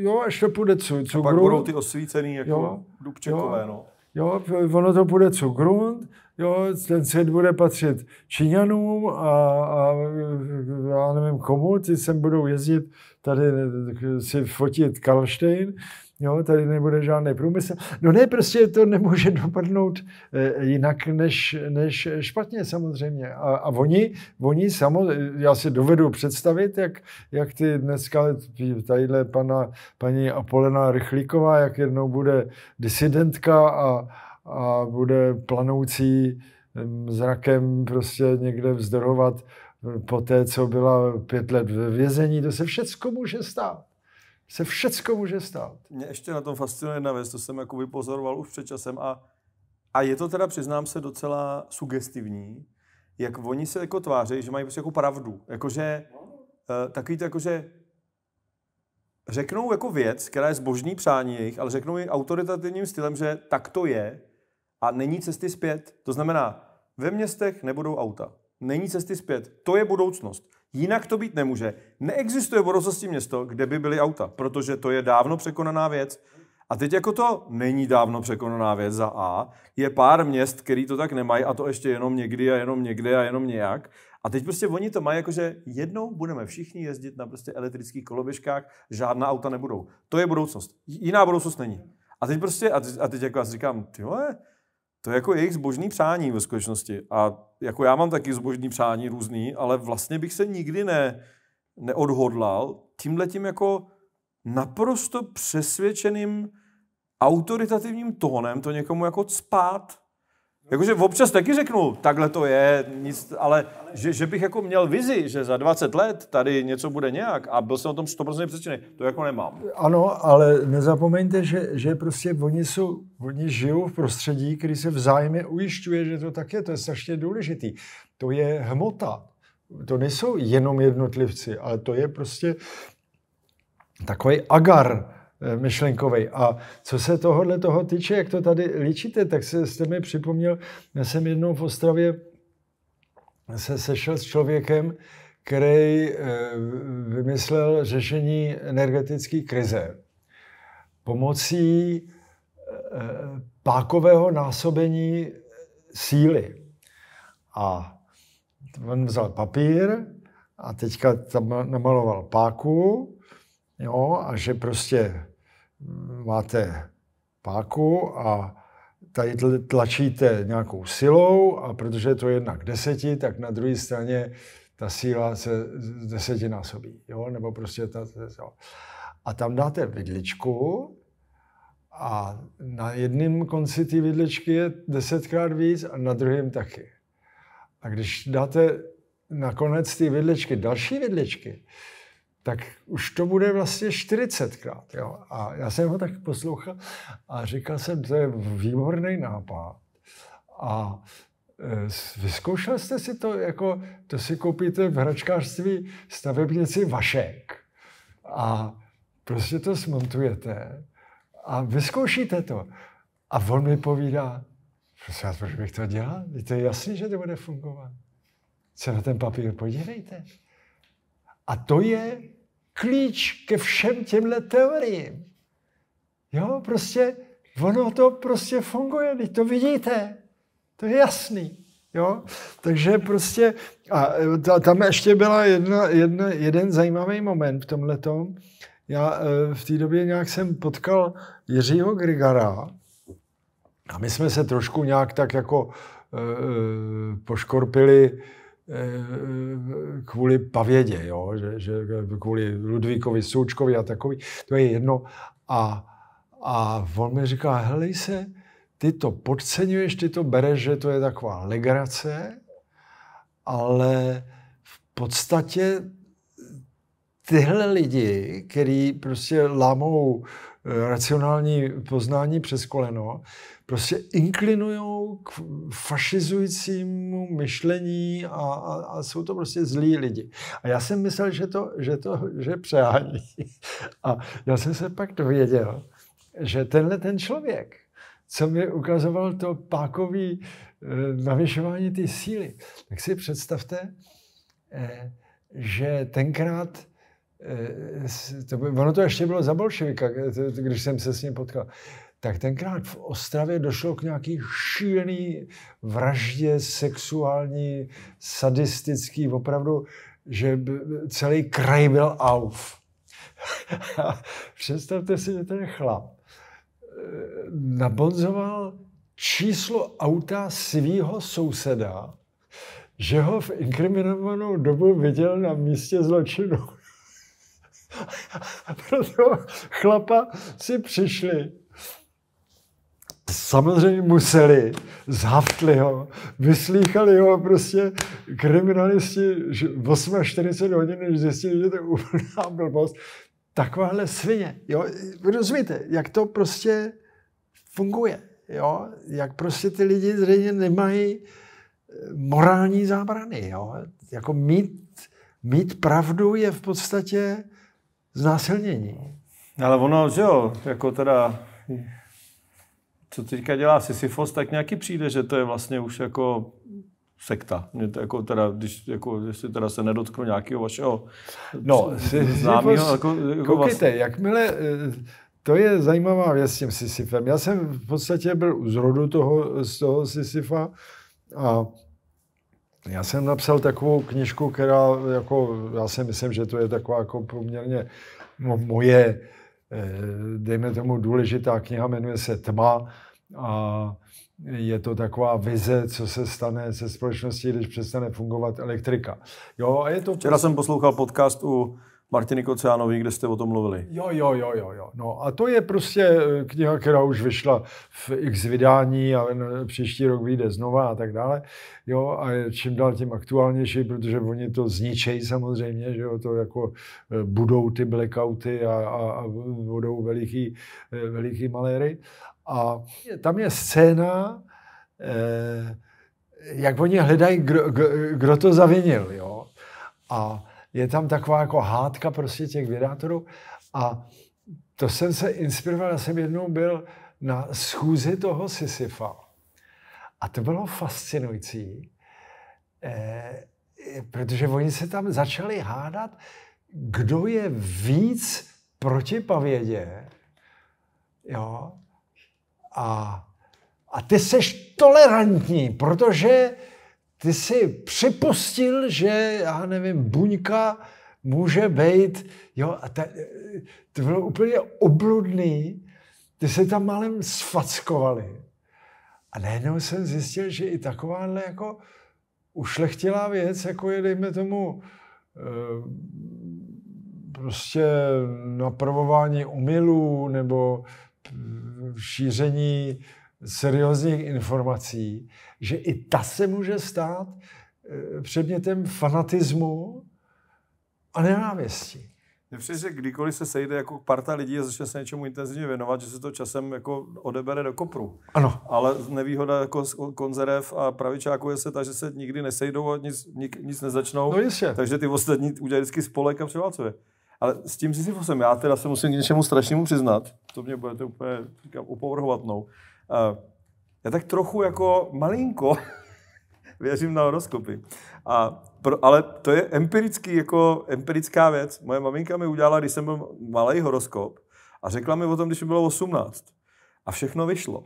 jo, až to půjde co, co a pak budou ty osvícený jako jo, dubčekové, jo. no. Jo, ono to bude co grunt Jo, ten svět bude patřit Číňanům a, a já nevím komu, ty sem budou jezdit tady si fotit Karlštejn, jo, tady nebude žádný průmysl. No ne, prostě to nemůže dopadnout e, jinak než, než špatně samozřejmě. A, a oni, oni samozřejmě, já si dovedu představit, jak, jak ty dneska tadyhle pana, paní Apolena Rychlíková, jak jednou bude disidentka a, a bude planoucí zrakem prostě někde vzdorovat eh, po té, co byla pět let ve vězení. To se všecko může stát. Se všecko může stát. Mě ještě na tom fascinuje jedna věc, to jsem jako vypozoroval už před časem a, a je to teda, přiznám se, docela sugestivní, jak oni se jako tváří, že mají prostě jako pravdu. Jakože eh, takový to jakože řeknou jako věc, která je zbožný přání jejich, ale řeknou ji autoritativním stylem, že tak to je a není cesty zpět. To znamená, ve městech nebudou auta. Není cesty zpět. To je budoucnost. Jinak to být nemůže. Neexistuje v budoucnosti město, kde by byly auta, protože to je dávno překonaná věc. A teď jako to není dávno překonaná věc za A, je pár měst, který to tak nemají a to ještě jenom někdy a jenom někde a jenom nějak. A teď prostě oni to mají jako, že jednou budeme všichni jezdit na prostě elektrických koloběžkách, žádná auta nebudou. To je budoucnost. Jiná budoucnost není. A teď prostě, a teď, a teď jako já si říkám, ty vole, to je jako jejich zbožný přání ve skutečnosti. A jako já mám taky zbožný přání různý, ale vlastně bych se nikdy ne, neodhodlal tím jako naprosto přesvědčeným autoritativním tónem to někomu jako spát. Jakože občas taky řeknu, takhle to je, nic, ale že, že, bych jako měl vizi, že za 20 let tady něco bude nějak a byl jsem o tom 100% přesvědčený, to jako nemám. Ano, ale nezapomeňte, že, že prostě oni, jsou, oni žijou v prostředí, který se vzájemně ujišťuje, že to tak je, to je strašně důležitý. To je hmota, to nejsou jenom jednotlivci, ale to je prostě takový agar, Eh, myšlenkový. A co se tohohle toho týče, jak to tady líčíte, tak se, jste mi připomněl, já jsem jednou v Ostravě se sešel s člověkem, který eh, vymyslel řešení energetické krize pomocí eh, pákového násobení síly. A on vzal papír a teďka tam namaloval páku, jo, a že prostě máte páku a tady tlačíte nějakou silou a protože je to jedna k deseti, tak na druhé straně ta síla se desetinásobí, jo? nebo prostě ta, jo. A tam dáte vidličku a na jednom konci té vidličky je desetkrát víc a na druhém taky. A když dáte na konec té vidličky další vidličky, tak už to bude vlastně 40krát. Jo. A já jsem ho tak poslouchal a říkal jsem, to je výborný nápad. A e, vyzkoušel jste si to, jako to si koupíte v hračkářství stavebnici Vašek a prostě to smontujete a vyzkoušíte to. A on mi povídá, prosím vás, proč bych to dělal? To jasný, že to bude fungovat. Se na ten papír podívejte. A to je klíč ke všem těmhle teoriím. Jo, prostě ono to prostě funguje, vy to vidíte, to je jasný. Jo? Takže prostě, a tam ještě byla jedna, jedna, jeden zajímavý moment v tomhle tom. Já e, v té době nějak jsem potkal Jiřího Grigara a my jsme se trošku nějak tak jako e, e poškorpili Eh, kvůli Pavědě, jo? Že, že kvůli Ludvíkovi Součkovi a takový, to je jedno. A, a on mi říká, helej se, ty to podceňuješ, ty to bereš, že to je taková legrace, ale v podstatě tyhle lidi, kteří prostě lámou eh, racionální poznání přes koleno, prostě inklinují k fašizujícímu myšlení a, a, a jsou to prostě zlí lidi. A já jsem myslel, že to, že to že přehání. (laughs) A já jsem se pak dověděl, že tenhle ten člověk, co mi ukazoval to pákový eh, navěšování té síly, tak si představte, eh, že tenkrát eh, to, ono to ještě bylo za bolševika, eh, když jsem se s ním potkal. Eh, tak tenkrát v Ostravě došlo k nějaký šílený vraždě sexuální, sadistický, opravdu, že celý kraj byl auf. (laughs) Představte si, že ten chlap eh, nabonzoval číslo auta svého souseda, že ho v inkriminovanou dobu viděl na místě zločinu. (laughs) Proto chlapa si přišli samozřejmě museli, zhaftli ho, vyslýchali ho prostě kriminalisti v 8.40 hodin, než zjistili, že to je úplná blbost. Takováhle svině, jo, rozumíte, jak to prostě funguje, jo, jak prostě ty lidi zřejmě nemají eh, morální zábrany, jo, jako mít, mít pravdu je v podstatě znásilnění. Ale ono, že jo, jako teda co teďka dělá Sisyfos, tak nějaký přijde, že to je vlastně už jako sekta. Mě to jako teda, když, jako, jestli teda se nedotknu nějakého vašeho no, známého. Jako, jako koukejte, jakmile, eh, to je zajímavá věc s tím Sisyfem. Já jsem v podstatě byl u zrodu toho, z toho Sisyfa a já jsem napsal takovou knižku, která jako, já si myslím, že to je taková jako poměrně moje Eh, dejme tomu, důležitá kniha, jmenuje se Tma a je to taková vize, co se stane se společností, když přestane fungovat elektrika. Jo, a je to... Včera jsem poslouchal podcast u Martiny Kociánovi, kde jste o tom mluvili. Jo, jo, jo, jo, jo. No a to je prostě eh, kniha, která už vyšla v x vydání a příští rok vyjde znova a tak dále. Jo, a je čím dál tím aktuálnější, protože oni to zničejí samozřejmě, že jo, to jako eh, budou ty blackouty a, a, a budou veliký, eh, veliký maléry. A tam je scéna, eh, jak oni hledají, kdo, kdo, kdo to zavinil, jo. A je tam taková jako hádka prostě těch vědátorů a to jsem se inspiroval, já jsem jednou byl na schůzi toho Sisyfa a to bylo fascinující, eh, protože oni se tam začali hádat, kdo je víc proti pavědě, jo, a, a ty seš tolerantní, protože ty si připustil, že, já nevím, buňka může být, jo, a ta, to bylo úplně obludný, ty se tam malem sfackovali. A najednou jsem zjistil, že i takováhle jako ušlechtilá věc, jako je, dejme tomu, eh, prostě napravování umilů nebo eh, šíření seriózních informací, že i ta se může stát eh, předmětem fanatismu a nenávisti. Mně přijde, že kdykoliv se sejde jako parta lidí a začne se něčemu intenzivně věnovat, že se to časem jako odebere do kopru. Ano. Ale nevýhoda jako konzerev a pravičáků je se ta, že se nikdy nesejdou a nic, nic, nic nezačnou. No jistě. Takže ty ostatní udělají vždycky spolek a převálcuje. Ale s tím si jsem. Já teda se musím k něčemu strašnému přiznat. To mě budete úplně říkám, opovrhovat. Uh, já tak trochu jako malinko (laughs) věřím na horoskopy. A pro, ale to je empirický, jako empirická věc. Moje maminka mi udělala, když jsem byl malý horoskop a řekla mi o tom, když mi bylo 18. A všechno vyšlo.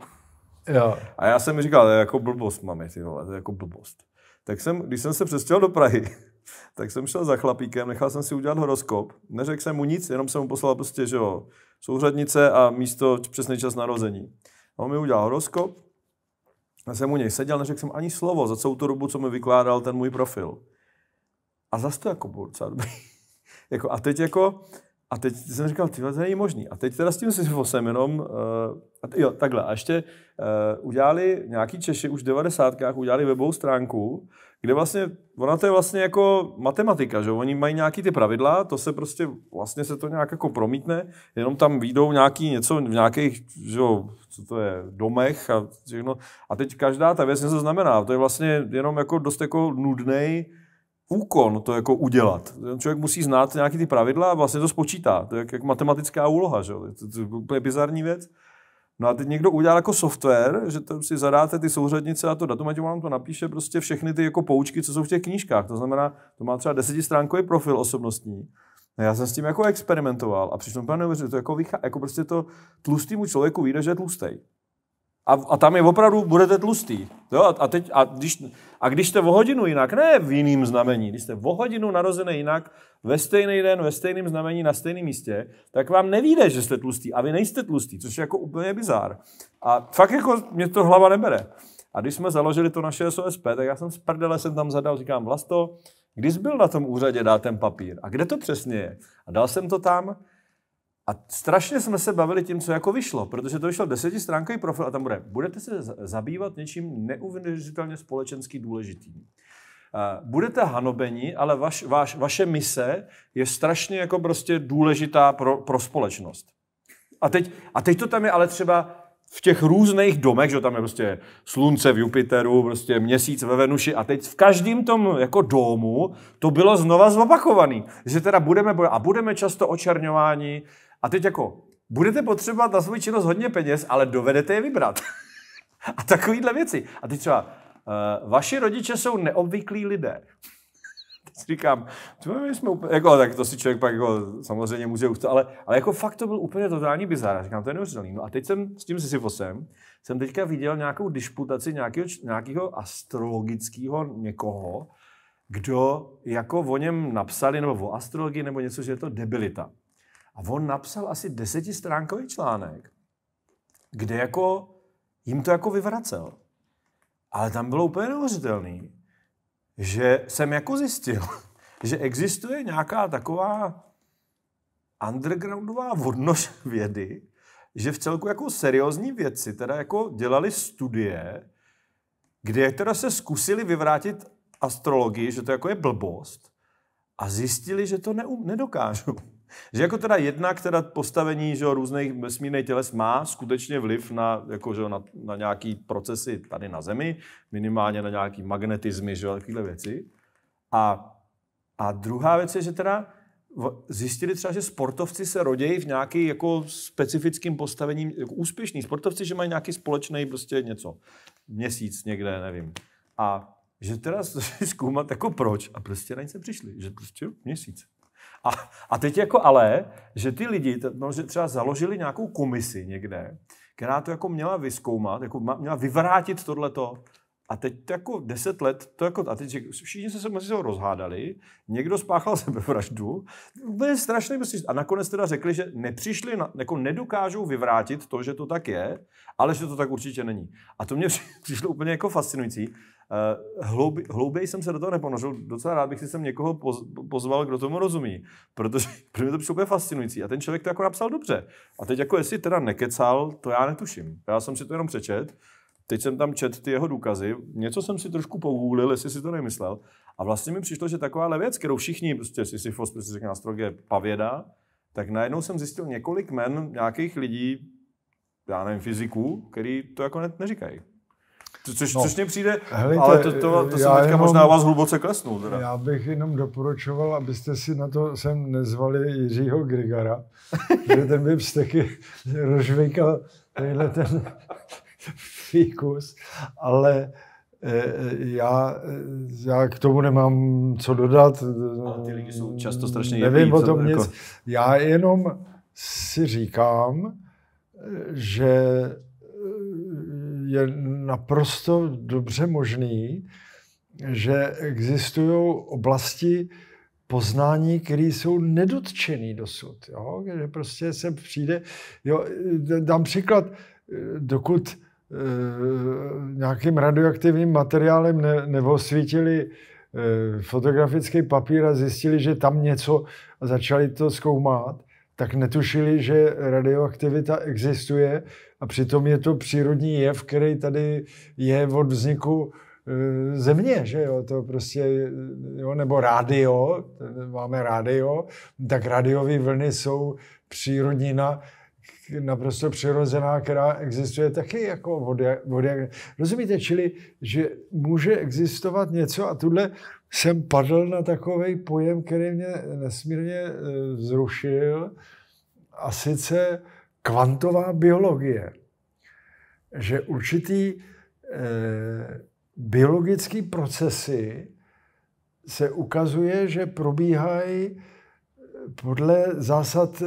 Jo. A já jsem mi říkal, to je jako blbost, mami, ty vole, to je jako blbost. Tak jsem, když jsem se přestěhoval do Prahy, (laughs) tak jsem šel za chlapíkem, nechal jsem si udělat horoskop. Neřekl jsem mu nic, jenom jsem mu poslal prostě, že jo, souřadnice a místo, přesný čas narození. A on mi udělal horoskop já jsem u něj seděl, neřekl jsem ani slovo za celou tu dobu, co mi vykládal ten můj profil. A zase to jako burca. (laughs) jako, a teď jako a teď jsem říkal, tyhle to není možný. A teď teda s tím Sisyfosem (laughs) jenom, uh, jo, takhle. A ještě uh, udělali nějaký Češi už v devadesátkách, udělali webovou stránku, kde vlastně, ona to je vlastně jako matematika, že oni mají nějaký ty pravidla, to se prostě, vlastně se to nějak jako promítne, jenom tam výjdou nějaký něco v nějakých, že jo, co to je, domech a všechno. A teď každá ta věc něco znamená, to je vlastně jenom jako dost jako nudnej, úkon to jako udělat. Člověk musí znát nějaké ty pravidla a vlastně to spočítá. To je jak, jak matematická úloha, že? To, to, je úplně bizarní věc. No a teď někdo udělal jako software, že to si zadáte ty souřadnice a to datum, ať vám to napíše prostě všechny ty jako poučky, co jsou v těch knížkách. To znamená, to má třeba desetistránkový profil osobnostní. A no já jsem s tím jako experimentoval a přišlo mi že to jako, vychá, jako prostě to tlustýmu člověku vyjde, že je tlustej. A, a tam je opravdu, budete tlustý. Jo? A, a, teď, a když, a když jste o hodinu jinak, ne v jiným znamení, když jste o hodinu narozený jinak, ve stejný den, ve stejném znamení, na stejném místě, tak vám nevíde, že jste tlustý a vy nejste tlustý, což je jako úplně bizár. A fakt jako mě to hlava nebere. A když jsme založili to naše SOSP, tak já jsem z prdele jsem tam zadal, říkám, Vlasto, když byl na tom úřadě dát ten papír? A kde to přesně je? A dal jsem to tam a strašně jsme se bavili tím, co jako vyšlo, protože to vyšlo desetistránkový profil a tam bude, budete se zabývat něčím neuvěřitelně společensky důležitým. Eh, budete hanobeni, ale vaš, vaš, vaše mise je strašně jako prostě důležitá pro, pro společnost. A teď, a teď to tam je ale třeba v těch různých domech, že tam je prostě slunce v Jupiteru, prostě měsíc ve Venuši a teď v každém tom jako domu to bylo znova zopakovaný, že teda budeme a budeme často očerňováni a teď jako, budete potřebovat na svou činnost hodně peněz, ale dovedete je vybrat. (laughs) a takovýhle věci. A teď třeba, uh, vaši rodiče jsou neobvyklí lidé. (laughs) Teď si říkám, my jsme úplně, jako, tak to si člověk pak jako, samozřejmě může už to, ale, ale jako fakt to byl úplně totální bizar. Říkám, to je neuvěřitelný. No a teď jsem s tím Sisyfosem, jsem teďka viděl nějakou disputaci nějakého, nějakého astrologického někoho, kdo jako o něm napsali, nebo o astrologii, nebo něco, že je to debilita. A on napsal asi desetistránkový článek, kde jako jim to jako vyvracel. Ale tam bylo úplně neuvěřitelné, že jsem jako zjistil, (laughs) že existuje nějaká taková undergroundová vodnož vědy, že v celku jako seriózní věci teda jako dělali studie, kde teda se zkusili vyvrátit astrologii, že to jako je blbost a zjistili, že to neum, nedokážou. Že jako teda jedna, která postavení že různých vesmírných těles má skutečně vliv na, jako, že na, na nějaký procesy tady na Zemi, minimálně na nějaký magnetizmy, že takovéhle věci. A, a druhá věc je, že teda zjistili třeba, že sportovci se rodějí v nějaký jako specifickým postavením, jako úspěšní sportovci, že mají nějaký společný prostě něco, měsíc někde, nevím. A že teda (laughs) zkoumat jako proč. A prostě na ně se přišli, že prostě měsíc. A, a teď jako ale, že ty lidi, no, že třeba založili nějakou komisi někde, která to jako měla vyskoumat, jako měla vyvrátit tohleto, a teď to jako deset let, to jako, a teď všichni se mezi sebou rozhádali, někdo spáchal (laughs) sebevraždu, je strašný, prostě. a nakonec teda řekli, že nepřišli, na, jako nedokážou vyvrátit to, že to tak je, ale že to tak určitě není. A to mě (laughs) přišlo úplně jako fascinující, Eh, hlouběji jsem se do toho neponořil, docela rád bych si sem někoho poz, pozval, kdo tomu rozumí, protože (laughs) pro mě to přišlo úplně fascinující a ten člověk to jako napsal dobře. A teď jako jestli teda nekecal, to já netuším. Já jsem si to jenom přečet, teď jsem tam čet ty jeho důkazy, něco jsem si trošku pogůlil, jestli si to nemyslel. A vlastně mi přišlo, že taková věc, kterou všichni, prostě Sisyphos, prostě řekne astrologie, pavěda, tak najednou jsem zjistil několik men nějakých lidí, já nevím, fyziků, který to jako ne, neříkají. Což, no. což mě přijde, Helejte, ale to, to, to se teďka jenom, možná vás hluboce klesnul. Teda. Já bych jenom doporučoval, abyste si na to sem nezvali Jiřího Grigara, (laughs) že ten by vzteky rozvíkal tenhle ten fíkus, ale eh, eh, já, eh, já k tomu nemám co dodat. Ale ty lidi jsou často strašně Nevím jebý, o tom jako... nic. Já jenom si říkám, že je naprosto dobře možný, že existují oblasti poznání, které jsou nedotčené dosud. Jo? Že prostě se přijde... Jo, dám příklad, dokud e, nějakým radioaktivním materiálem ne, neosvítili e, fotografický papír a zjistili, že tam něco a začali to zkoumat, tak netušili, že radioaktivita existuje a přitom je to přírodní jev, který tady je od vzniku eh, země, že jo, to prostě, eh, jo, nebo rádio, máme rádio, tak rádiové vlny jsou přírodnina, naprosto přirozená, která existuje taky jako voda. Rozumíte, čili, že může existovat něco a tuhle jsem padl na takový pojem, který mě nesmírně eh, vzrušil a sice kvantová biologie, že určitý eh, biologický procesy se ukazuje, že probíhají eh, podle zásad e,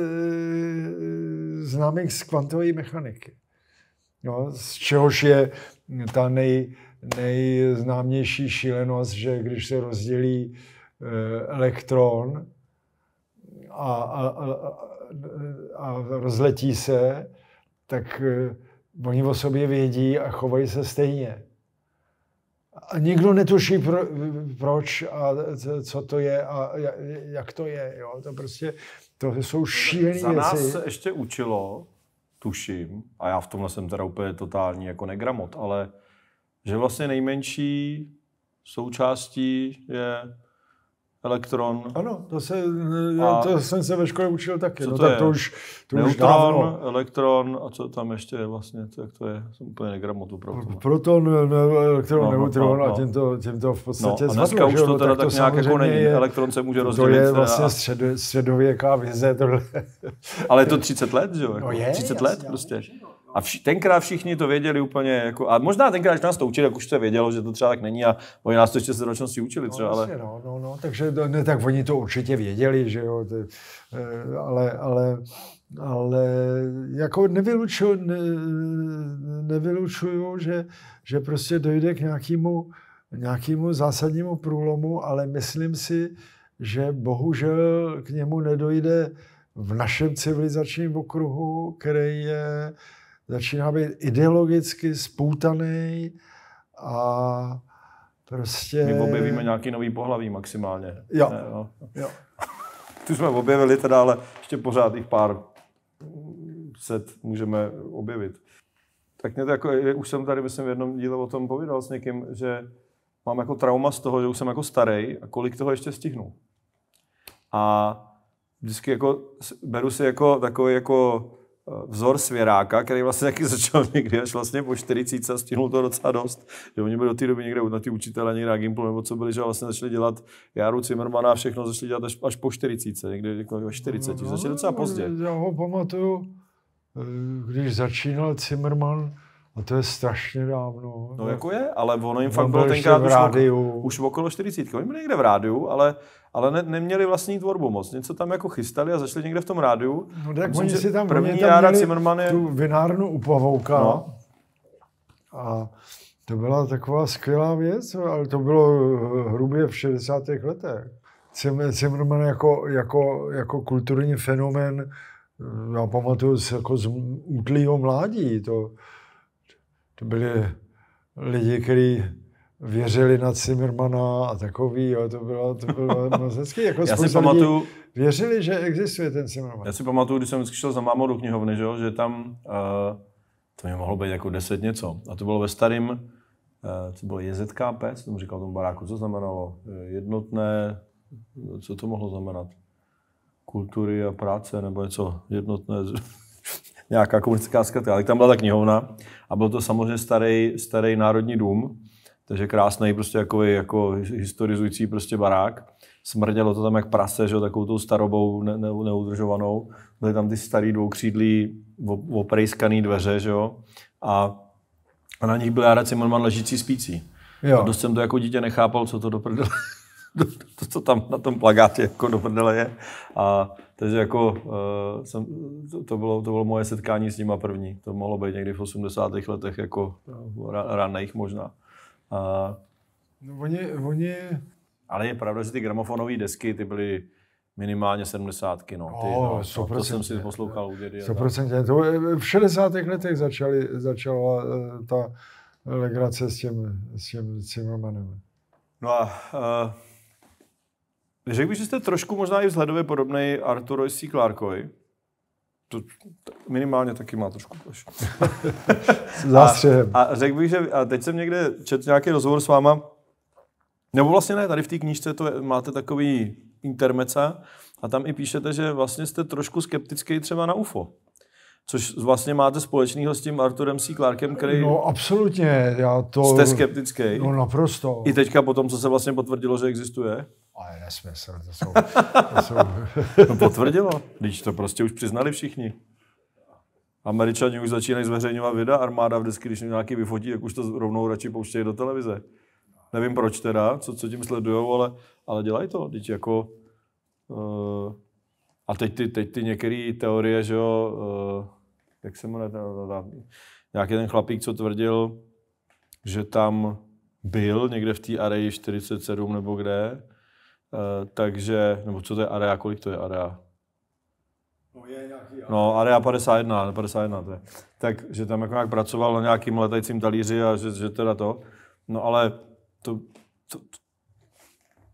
známých z kvantové mechaniky. No, z čehož je ta nej, nejznámější šílenost, že když se rozdělí eh, elektron a, a, a, a rozletí se, tak eh, oni o sobě vědí a chovají se stejně. A nikdo netuší, pro, proč a co to je a jak to je. Jo? To prostě, to jsou šílené Za nás věci. se ještě učilo, tuším, a já v tomhle jsem teda úplně totální jako negramot, ale že vlastně nejmenší součástí je elektron. Ano, to, se, eh, a to jsem se ve škole učil taky. Co no to, no, tak je? to už, to Neutron, už dávno. elektron a co tam ještě je vlastně, to, jak to je, jsem úplně negramotu pro Proton, elektron, no, no, neutron no, no, a tím to, tím to v podstatě no, a dneska zvedlo, už to no teda tak, tak nějak jako není, elektron se může rozdělit. To je vlastně středověká vize tohle. Ale je to 30 let, že jo? Jako, no je, 30 let jasně, prostě. Je, a vši, tenkrát všichni to věděli úplně, jako, a možná tenkrát, když nás to učili, tak už se vědělo, že to třeba tak není a oni nás to ještě z ročnosti učili no, třeba. No, ale... no, no, no, takže ne, tak oni to určitě věděli, že jo, to, eh, ale, ale, ale jako nevylučuju, ne, nevylučuju že, že prostě dojde k nějakému nějakému zásadnímu průlomu, ale myslím si, že bohužel k němu nedojde v našem civilizačním okruhu, který je začíná být ideologicky spoutaný a prostě... My objevíme nějaký nový pohlaví maximálně. Jo. Ne, no. jo. tu jsme objevili teda, ale ještě pořád jich pár set můžeme objevit. Tak mě to jako, už jsem tady, myslím, v jednom díle o tom povídal s někým, že mám jako trauma z toho, že už jsem jako starý a kolik toho ještě stihnu. A vždycky jako beru si jako takový jako Eh, vzor Svěráka, který vlastně (laughs) taky začal někdy až vlastně po 40 a stihnul to docela dost. Že oni byli do té doby někde na ty učitele, někde na Gimplu nebo co byli, že vlastně začali dělat járu, Cimmermana a všechno začali dělat až, až po 40, někdy jako po 40, no, začali docela pozdě. Já ho pamatuju, eh, když začínal Cimmerman, a to je strašně dávno. No jako je, ale ono jim no, fakt no, bylo tenkrát v rádiu. už, už okolo 40. Oni byli někde v rádiu, ale, ale ne, neměli vlastní tvorbu moc. Něco tam jako chystali a začali někde v tom rádiu. No tak oni si tam, první oni tam Jára Zimmerman je... tu vinárnu u Pavouka. No. A to byla taková skvělá věc, ale to bylo eh, hrubě v 60. letech. Zimmerman jako, jako, jako kulturní fenomen eh, já pamatuju jako z útlýho mládí. To, to byli lidi, kteří věřili na Zimmermana a takový, jo, to bylo, to bylo (laughs) moc hezký. Jako já si pamatuju, věřili, že existuje ten Zimmerman. Já si pamatuju, když jsem vždycky šel za mámou do knihovny, že, že tam, uh, to mi mohlo být jako deset něco, a to bylo ve starém, uh, eh, to bylo JZKP, co tomu říkal tomu baráku, co znamenalo eh, jednotné, co to mohlo znamenat? Kultury a práce nebo něco jednotné nějaká komunistická zkratka. Tak tam byla ta knihovna a byl to samozřejmě starý, starý národní dům, takže krásný, prostě jako, jako historizující prostě barák. Smrdělo to tam jak prase, že, takovou tou starobou ne, ne, neudržovanou. Byly tam ty starý dvoukřídlí oprejskaný dveře, že jo? A, a na nich byl Jara Zimmerman ležící spící. Jo. A dost jsem to jako dítě nechápal, co to do prdele, (laughs) to, to, to tam na tom plagátě jako do prdele je. A takže jako uh, jsem, to, to, bylo, to bylo moje setkání s nima první. To mohlo být někdy v 80. letech, jako eh, ra, raných možná. A... No, oni, oni... Ale je pravda, že ty gramofonové desky, ty byly minimálně 70. No, ty, no, no to, to jsem si poslouchal u dědy. 100%. To, v 60. letech začali, začala eh, ta legrace s tím, s tím Zimmermanem. No a uh, Řekl bych, že jste trošku možná i vzhledově podobný Arturo C. Clarkovi. To minimálně taky má trošku pleš. (laughs) A, a řekl bych, že a teď jsem někde četl nějaký rozhovor s váma, nebo vlastně ne, tady v té knížce to je, máte takový intermeca a tam i píšete, že vlastně jste trošku skeptický třeba na UFO. Což vlastně máte společného s tím Arturem C. Clarkem, který... No absolutně, já to... Jste skeptický. No naprosto. I teďka po tom, co se vlastně potvrdilo, že existuje. Ale nesmysl, to jsou... To, jsou... to potvrdilo, když to prostě už přiznali všichni. Američani už začínají zveřejňovat videa, armáda vždycky, když nějaký vyfotí, tak už to rovnou radši pouštějí do televize. Nevím proč teda, co, co tím sledujou, ale, ale dělají to. Teď jako, uh, a teď ty, teď ty některé teorie, že jo, uh, jak se jmenuje, nějaký ten chlapík, co tvrdil, že tam byl někde v té areji 47 nebo kde, Eh, takže, nebo co to je area, kolik to je area? No, je nějaký no area 51, 51 to je. Tak, že tam jako nějak pracoval na nějakým letajícím talíři a že, že teda to. No ale to, to,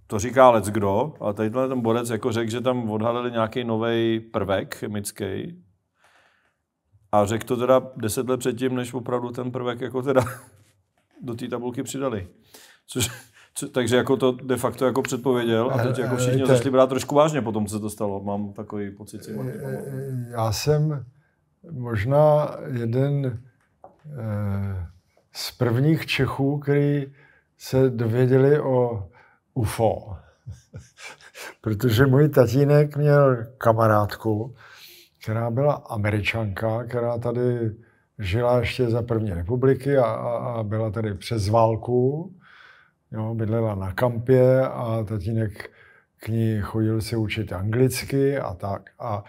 to říká lec kdo, a tady ten borec jako řekl, že tam odhalili nějaký nový prvek chemický, a řekl to teda deset let předtím, než opravdu ten prvek jako teda (laughs) do té tabulky přidali. Což co, takže jako to de facto jako předpověděl a teď jako eh, eh, všichni eh, začali brát trošku vážně potom, co se to stalo. Mám takový pocit. Si Já jsem možná jeden z prvních Čechů, který se dověděli o UFO. (laughs) Protože můj tatínek měl kamarádku, která byla američanka, která tady žila ještě za první republiky a, a, a byla tady přes válku jo, bydlela na kampě a tatínek k ní chodil se učit anglicky a tak. A,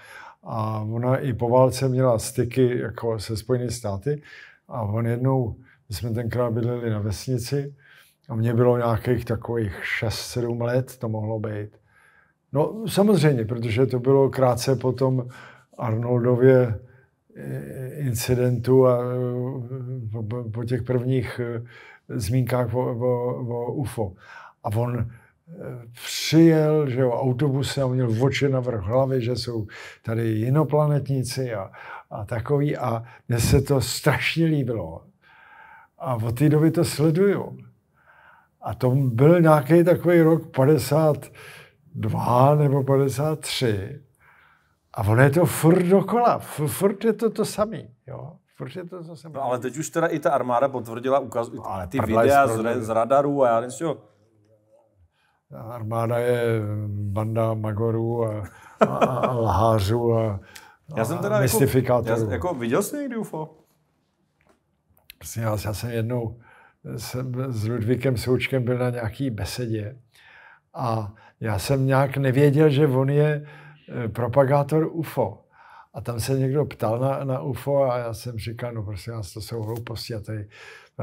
a ona i po válce měla styky jako se Spojenými státy a on jednou, my jsme tenkrát bydleli na vesnici a mě bylo nějakých takových 6-7 let to mohlo být. No samozřejmě, protože to bylo krátce po tom Arnoldově eh, incidentu a eh, po, po těch prvních eh, zmínkách o, o, o UFO. A on eh, přijel, že jo, autobusem, měl oči na vrch hlavy, že jsou tady jinoplanetníci a, a takový a mně se to strašně líbilo. A od té doby to sleduju. A to byl nějaký takový rok 52 nebo 53. A ono je to furt dokola, furt je to to samé. Jo. Proč je to zase... No, ale teď už teda i ta armáda potvrdila ukaz... No, ale ty videa z, z radarů a já nevím, Armáda je banda magorů a, a, a lhářů a, a já jsem teda jako- mystifikátorů. Jako, já, jako viděl jsi někdy UFO? Prosím vás, já jsem jednou jsem s Ludvíkem Součkem byl na nějaký besedě a já jsem nějak nevěděl, že on je eh, propagátor UFO. A tam se někdo ptal na, na UFO a já jsem říkal, no prostě to jsou hlouposti a tady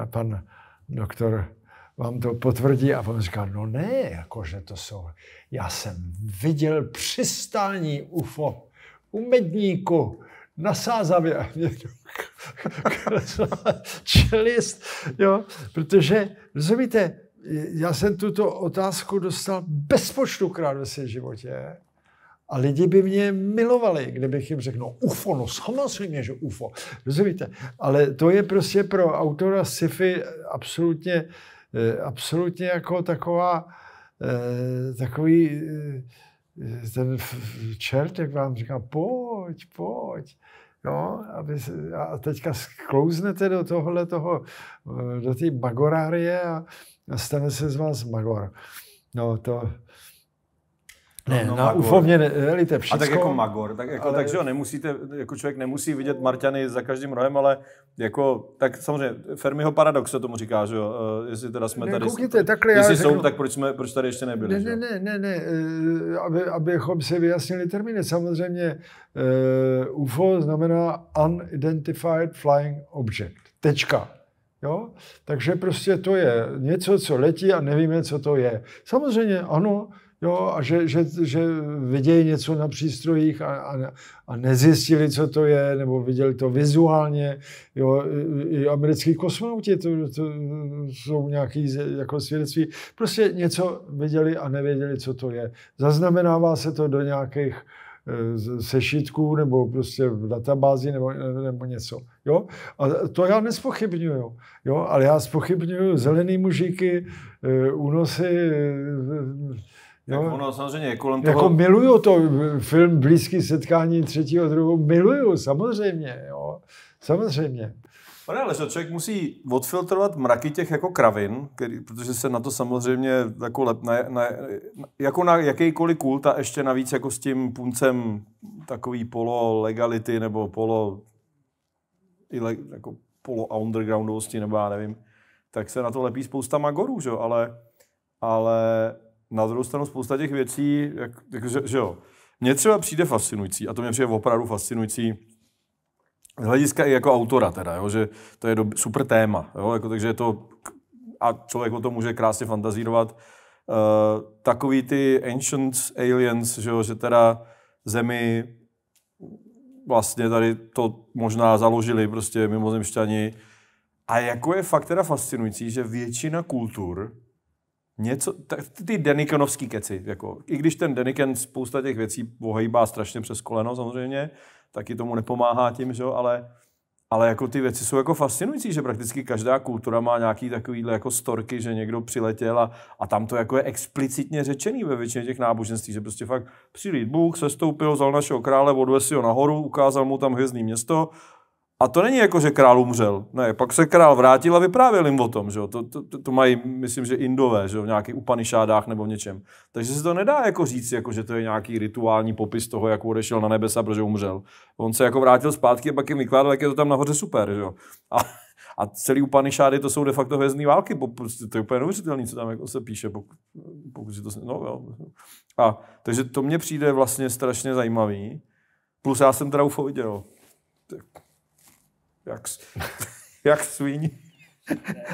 pan doktor vám to potvrdí a on říkal, no ne, jakože to jsou, já jsem viděl přistání UFO u Medníku na Sázavě (laughs) čelist, jo, protože, rozumíte, já jsem tuto otázku dostal bezpočtukrát ve svém životě a lidi by mě milovali, kdybych jim řekl, no UFO, no samozřejmě, že UFO. Rozumíte? Ale to je prostě pro autora sci-fi absolutně, eh, absolutně jako taková, eh, takový eh, ten čert, jak vám říká, pojď, pojď. no, aby, a teďka sklouznete do tohohle toho, do té Magorárie, a, a stane se z vás magor. No to, ne, no, no, na Magor. UFO mě nelíte všechno. A tak jako Magor, tak jako, ale... takže jo, nemusíte, jako člověk nemusí vidět Marťany za každým rohem, ale jako, tak samozřejmě Fermiho paradox se tomu říká, že jo, eh, jestli teda jsme ne, tady, koukněte, takhle jestli já jsou, řeknu... tak proč, jsme, proč tady ještě nebyli, Ne, ne, ne, ne, ne, eh, aby, abychom se vyjasnili termíny, samozřejmě uh, eh, UFO znamená Unidentified Flying Object, tečka. Jo? Takže prostě to je něco, co letí a nevíme, co to je. Samozřejmě ano, Jo, a že, že, že vidějí něco na přístrojích a, a, a nezjistili, co to je, nebo viděli to vizuálně. Jo, i americký kosmonauti to, to jsou nějaký jako svědectví. Prostě něco viděli a nevěděli, co to je. Zaznamenává se to do nějakých e, sešitků nebo prostě v databázi nebo, nebo něco. Jo? A to já nespochybnuju, jo? ale já spochybnuju zelený mužíky, e, únosy, e, Jo. No. ono samozřejmě je kolem jako toho... Jako miluju to, film Blízký setkání třetího druhu, miluju, samozřejmě, jo. Samozřejmě. Pane že člověk musí odfiltrovat mraky těch jako kravin, který, protože se na to samozřejmě jako, lep, na, na, jako na jakýkoliv kult a ještě navíc jako s tím puncem takový polo legality nebo polo jako polo undergroundovosti nebo já nevím, tak se na to lepí spousta magorů, že? ale ale na druhou stranu spousta těch věcí, jak, jak, že, že jo, mně třeba přijde fascinující, a to mě přijde opravdu fascinující, z hlediska i jako autora teda, jo, že to je dob- super téma, jo, jako, takže je to, a člověk o tom může krásně fantazírovat, uh, takový ty ancient aliens, že, jo, že teda zemi vlastně tady to možná založili prostě mimozemšťani. A jako je fakt teda fascinující, že většina kultur něco, tak ty denikonovský keci, jako, i když ten deniken spousta těch věcí ohejbá strašně přes koleno samozřejmě, taky tomu nepomáhá tím, že jo, ale, ale jako ty věci jsou jako fascinující, že prakticky každá kultura má nějaký takovýhle jako storky, že někdo přiletěl a, a tam to jako je explicitně řečený ve většině těch náboženství, že prostě fakt přilít Bůh, sestoupil, vzal našeho krále, odvesl ho nahoru, ukázal mu tam hvězdný město, a to není jako, že král umřel. Ne, pak se král vrátil a vyprávěl jim o tom. Že To, To, to, to, mají, myslím, že indové, že v nějakých upanišádách nebo v něčem. Takže se to nedá jako říct, jako, že to je nějaký rituální popis toho, jak odešel na nebesa, protože umřel. On se jako vrátil zpátky a pak jim vykládal, jak je to tam nahoře super. Že A, a celý upanišády to jsou de facto hvězdní války. Prostě to je úplně neuvěřitelné, co tam jako se píše. Pokud, pokud si to, no, jo. A, takže to mně přijde vlastně strašně zajímavý. Plus já jsem teda UFO viděl jak, (laughs) jak svíň.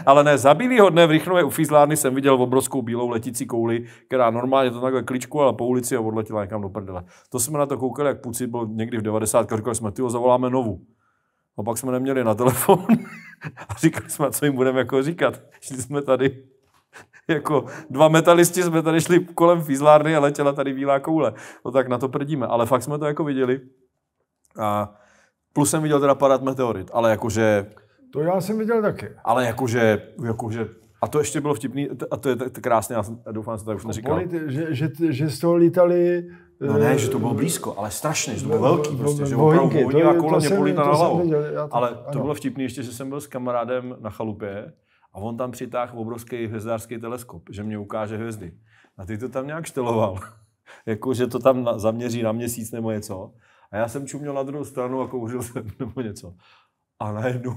Ale ne, zabili bílýho dne v Rychnově u Fizlárny jsem viděl obrovskou bílou letící kouli, která normálně to takhle kličku, ale po ulici a odletěla někam do prdele. To jsme na to koukali, jak Puci byl někdy v 90. a říkali jsme, ty ho zavoláme novu. A pak jsme neměli na telefon (laughs) a říkali jsme, co jim budeme jako říkat. Šli jsme tady (laughs) jako dva metalisti jsme tady šli kolem Fizlárny a letěla tady bílá koule. No tak na to prdíme. Ale fakt jsme to jako viděli. A Plus jsem viděl teda padat meteorit, ale jakože... To já jsem viděl taky. Ale jakože, jakože a to ještě bylo vtipný, a to je tak krásné, já jsem, doufám, že to už jako neříkal. Polit, že, že, že z toho lítali... No ne, eh, že to bylo blízko, ale strašně, že to bylo no, velký no, prostě, no, že opravdu hodila kolem mě polita na hlavu. Ale to ano. bylo vtipný ještě, že jsem byl s kamarádem na chalupě a on tam přitáhl obrovský hvězdářský teleskop, že mě ukáže hvězdy. A ty to tam nějak šteloval. (laughs) jako, že to tam zaměří na měsíc nebo něco. A já jsem čuměl na druhou stranu a kouřil jsem (laughs) nebo něco. A najednou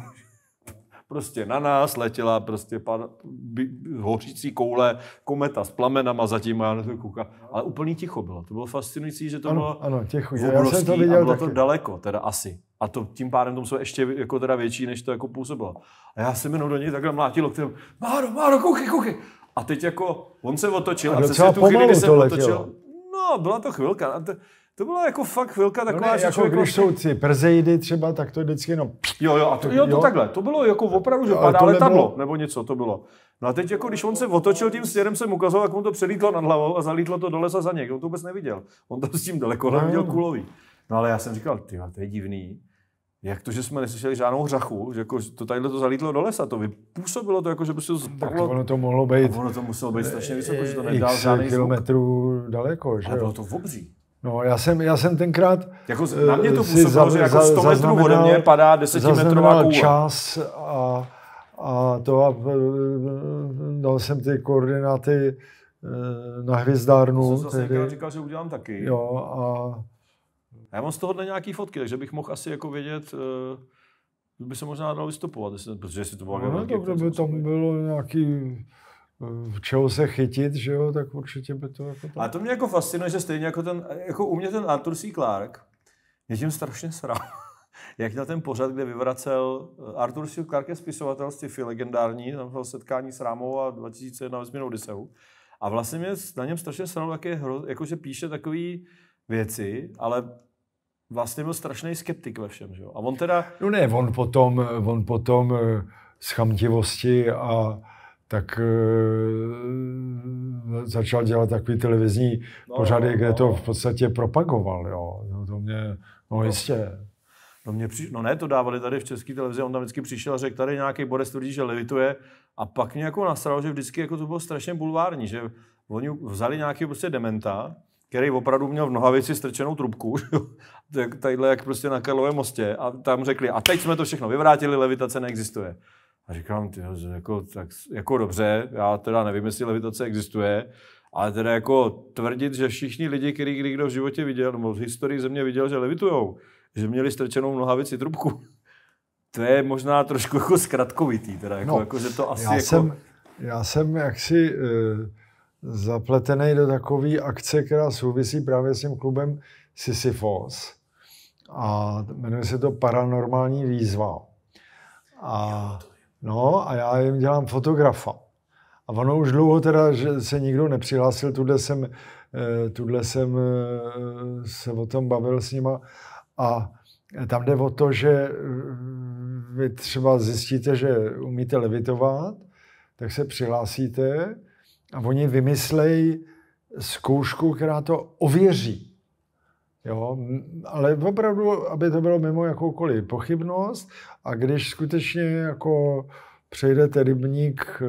(laughs) prostě na nás letěla prostě pan, by, hořící koule, kometa s plamenama zatím, já na to koukám. Ale úplný ticho bylo. To bylo fascinující, že to ano, bylo ano, ticho. Já jsem to viděl a bylo taky. to daleko, teda asi. A to tím pádem tomu jsou ještě jako teda větší, než to jako působilo. A já jsem jenom do něj takhle mlátilo, kterým, Máro, Máro, koukej, koukej. A teď jako, on se otočil a, a se tu chvíli, kdy se otočil, letělo. no, byla to chvilka. A to, to byla jako fakt chvilka taková, no ne, že jako když jsou ty Perseidy třeba, tak to vždycky jenom... Jo, jo, a to, jo, to jo. takhle. To bylo jako opravdu, že padá letadlo, nebylo... nebo něco to bylo. No a teď jako, když on se otočil tím směrem, jsem ukazoval, jak mu to přelítlo nad hlavou a zalítlo to do lesa za něj. On to vůbec neviděl. On tam s tím daleko no, viděl kulový. No ale já jsem říkal, ty to je divný. Jak to, že jsme neslyšeli žádnou hřachu, že jako to tadyhle to zalítlo do lesa, to vypůsobilo to, jako že by se to zpadlo. Tak ono to mohlo být. A ono to muselo být strašně vysoko, že to nedal žádný kilometrů daleko, že A bylo to obří. No, já jsem, já jsem tenkrát... Jako, na mě to eh, působilo, že jako 100 metrů ode mě padá 10-metrová kůle. čas a, a to a eh, dal jsem ty koordináty eh, na hvězdárnu. To jsem zase říkal, že udělám taky. Jo, a... Já mám z tohohle nějaký fotky, takže bych mohl asi jako vědět, by se možná dalo vystupovat, protože jestli to bylo jako no, nějaký... To, by tam bylo nějaký čeho se chytit, že jo, tak určitě by to jako... To... A to mě jako fascinuje, že stejně jako ten, jako u mě ten Arthur C. Clarke, je tím strašně sral. (laughs) Jak na ten pořad, kde vyvracel eh, Arthur C. Clarke spisovatel z sci legendární, tam byl setkání s Rámou a 2001 ve Odiseu. A vlastně mě na něm strašně jak je hro, jako, že píše takové věci, ale vlastně byl strašný skeptik ve všem, že jo? A on teda... No ne, on potom, eh, on potom schamtivosti eh, a tak e, začal dělat takový televizní no, pořady, no, kde no. to v podstatě propagoval. Jo. No, to mě, no, no jistě. No, mě při... no ne, to dávali tady v české televizi, on tam vždycky přišel a řekl, tady nějaký Boris tvrdí, že levituje a pak mě jako nasralo, že vždycky jako to bylo strašně bulvární, že oni vzali nějaký prostě dementa, který opravdu měl v věci strčenou trubku, (laughs) tadyhle jak prostě na Karlové mostě a tam řekli, a teď jsme to všechno vyvrátili, levitace neexistuje. A říkám, ty, jako, tak, jako dobře, já teda nevím, jestli levitace existuje, ale teda jako tvrdit, že všichni lidi, který kdy kdo v životě viděl, nebo v historii země viděl, že levitujou, že měli strčenou nohavici trubku, (laughs) to je možná trošku jako zkratkovitý, teda jako, no, jako že to asi já jako... Jsem, já jsem jaksi e, zapletený do takové akce, která souvisí právě s tím klubem Sisyphos a jmenuje se to Paranormální výzva. A... Jo, to No a já jim dělám fotografa. A ono už dlouho teda, že se nikdo nepřihlásil, tuhle jsem, eh, tuhle jsem eh, se o tom bavil s nima a tam jde o to, že eh, vy třeba zjistíte, že umíte levitovat, tak se přihlásíte a oni vymyslejí zkoušku, která to ověří. Jo, ale opravdu, aby to bylo mimo jakoukoliv pochybnost a když skutečně jako přejdete rybník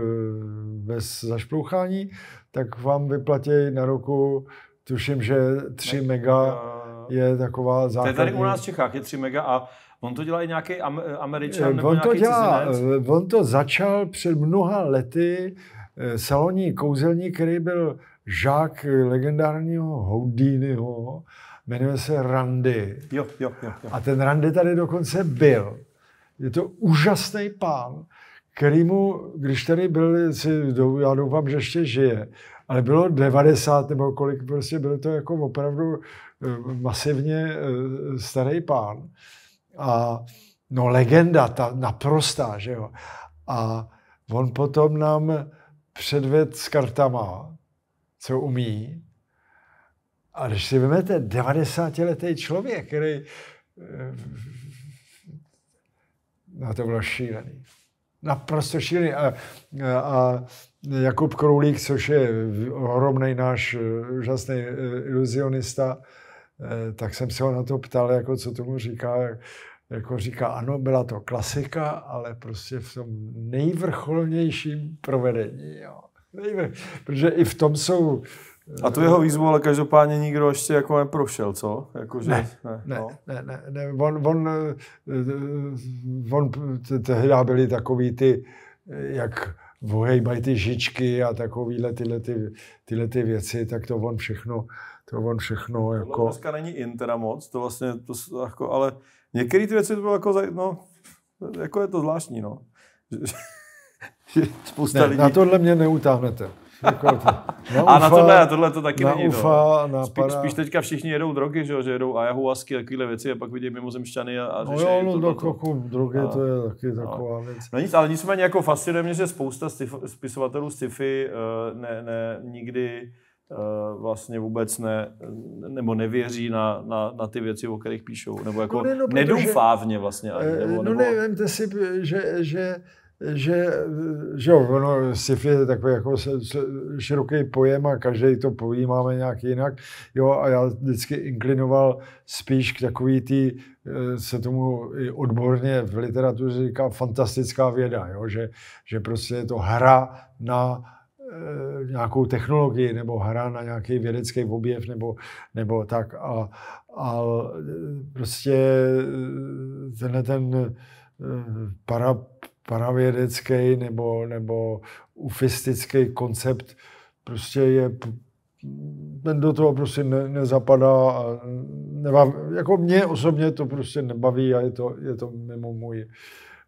bez eh, zašplouchání, tak vám vyplatí na roku, tuším, že 3 mega je taková základní. To je tady u nás v Čechách, je 3 mega a On to dělá i nějaký eh, Američan eh, nebo on nějaký to dělá, cizinec? On to začal před mnoha lety Saloní kouzelník, který byl žák legendárního Houdiniho jmenuje se Randy. Jo, jo, jo, jo. A ten Randy tady dokonce byl. Je to úžasný pán, který mu, když tady byl, si, já doufám, že ještě žije, ale bylo 90 nebo kolik, prostě byl to jako opravdu eh, masivně eh, starý pán. A no legenda, ta naprostá, že jo. A on potom nám předved s kartama, co umí, a když si vezmete 90-letý člověk, který... Eh, no to bylo šílený. Naprosto šílený. A, a, Jakub Kroulík, což je ohromný náš eh, úžasný eh, iluzionista, tak jsem se ho na to ptal, jako co tomu říká, jako říká, ano, byla to klasika, ale prostě v tom nejvrcholnějším provedení. Jo. Nejvrch, protože i v tom jsou a tu jeho výzvu ale každopádně nikdo ještě jako neprošel, co? Jako, že, ne, ne, ne, no. ne, ne, ne, on, on, eh, eh, on tehdy byly takový ty, eh, jak vohej mají ty žičky a takovýhle tyhle, ty, tyhle ty věci, tak to on všechno, to on všechno Tohle jako... Dneska není in teda moc, to vlastně, to jako, ale některé ty věci to bylo jako, no, jako je to zvláštní, no. (laughs) Spousta ne, lidí... Na tohle mě neutáhnete jako (laughs) na ufa, a na tohle, tohle to taky na není. No. Ufa, no. na spíš, Spíš teďka všichni jedou drogy, že, že jedou ayahuasky a takovéhle věci a pak vidí mimozemšťany a, a No jo, no, to, do kroku drogy a, no. to je taky no. taková věc. No nic, ale nicméně jako fascinuje mě, že spousta stif, spisovatelů sci-fi eh, ne, ne, nikdy eh, vlastně vůbec ne, nebo nevěří na, na, na ty věci, o kterých píšou, nebo jako no, ne, no, nedoufávně vlastně. Ani, eh, nebo, no nebo... nevím, si, že, že že, že jo, ono, sci-fi je takový jako široký pojem a každý to pojímáme nějak jinak. Jo, a já vždycky inklinoval spíš k takový tý, eh, se tomu i odborně v literatuře říká fantastická věda, jo, že, že prostě je to hra na eh, nějakou technologii nebo hra na nějaký vědecký objev nebo, nebo tak. A, a prostě tenhle ten eh, para paravědecký nebo, nebo ufistický koncept prostě je ten do toho prostě ne, nezapadá a nebaví, jako mě osobně to prostě nebaví a je to, je to mimo můj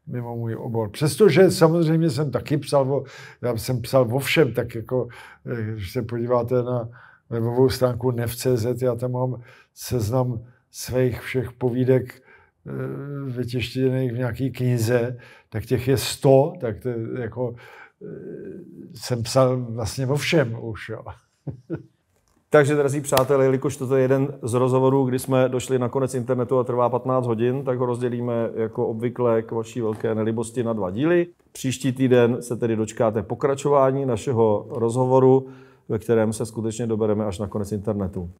mimo můj obor. Přestože samozřejmě jsem taky psal, o, já jsem psal o všem, tak jako, eh, když se podíváte na webovou stránku nev.cz, já tam mám seznam svých všech povídek, Eh, vytěštěných v nějaké knize, tak těch je sto, tak to jako eh, jsem psal vlastně o všem už. Jo. (laughs) Takže, drazí přátelé, jelikož toto je jeden z rozhovorů, kdy jsme došli na konec internetu a trvá 15 hodin, tak ho rozdělíme jako obvykle k vaší velké nelibosti na dva díly. Příští týden se tedy dočkáte pokračování našeho rozhovoru, ve kterém se skutečně dobereme až na konec internetu.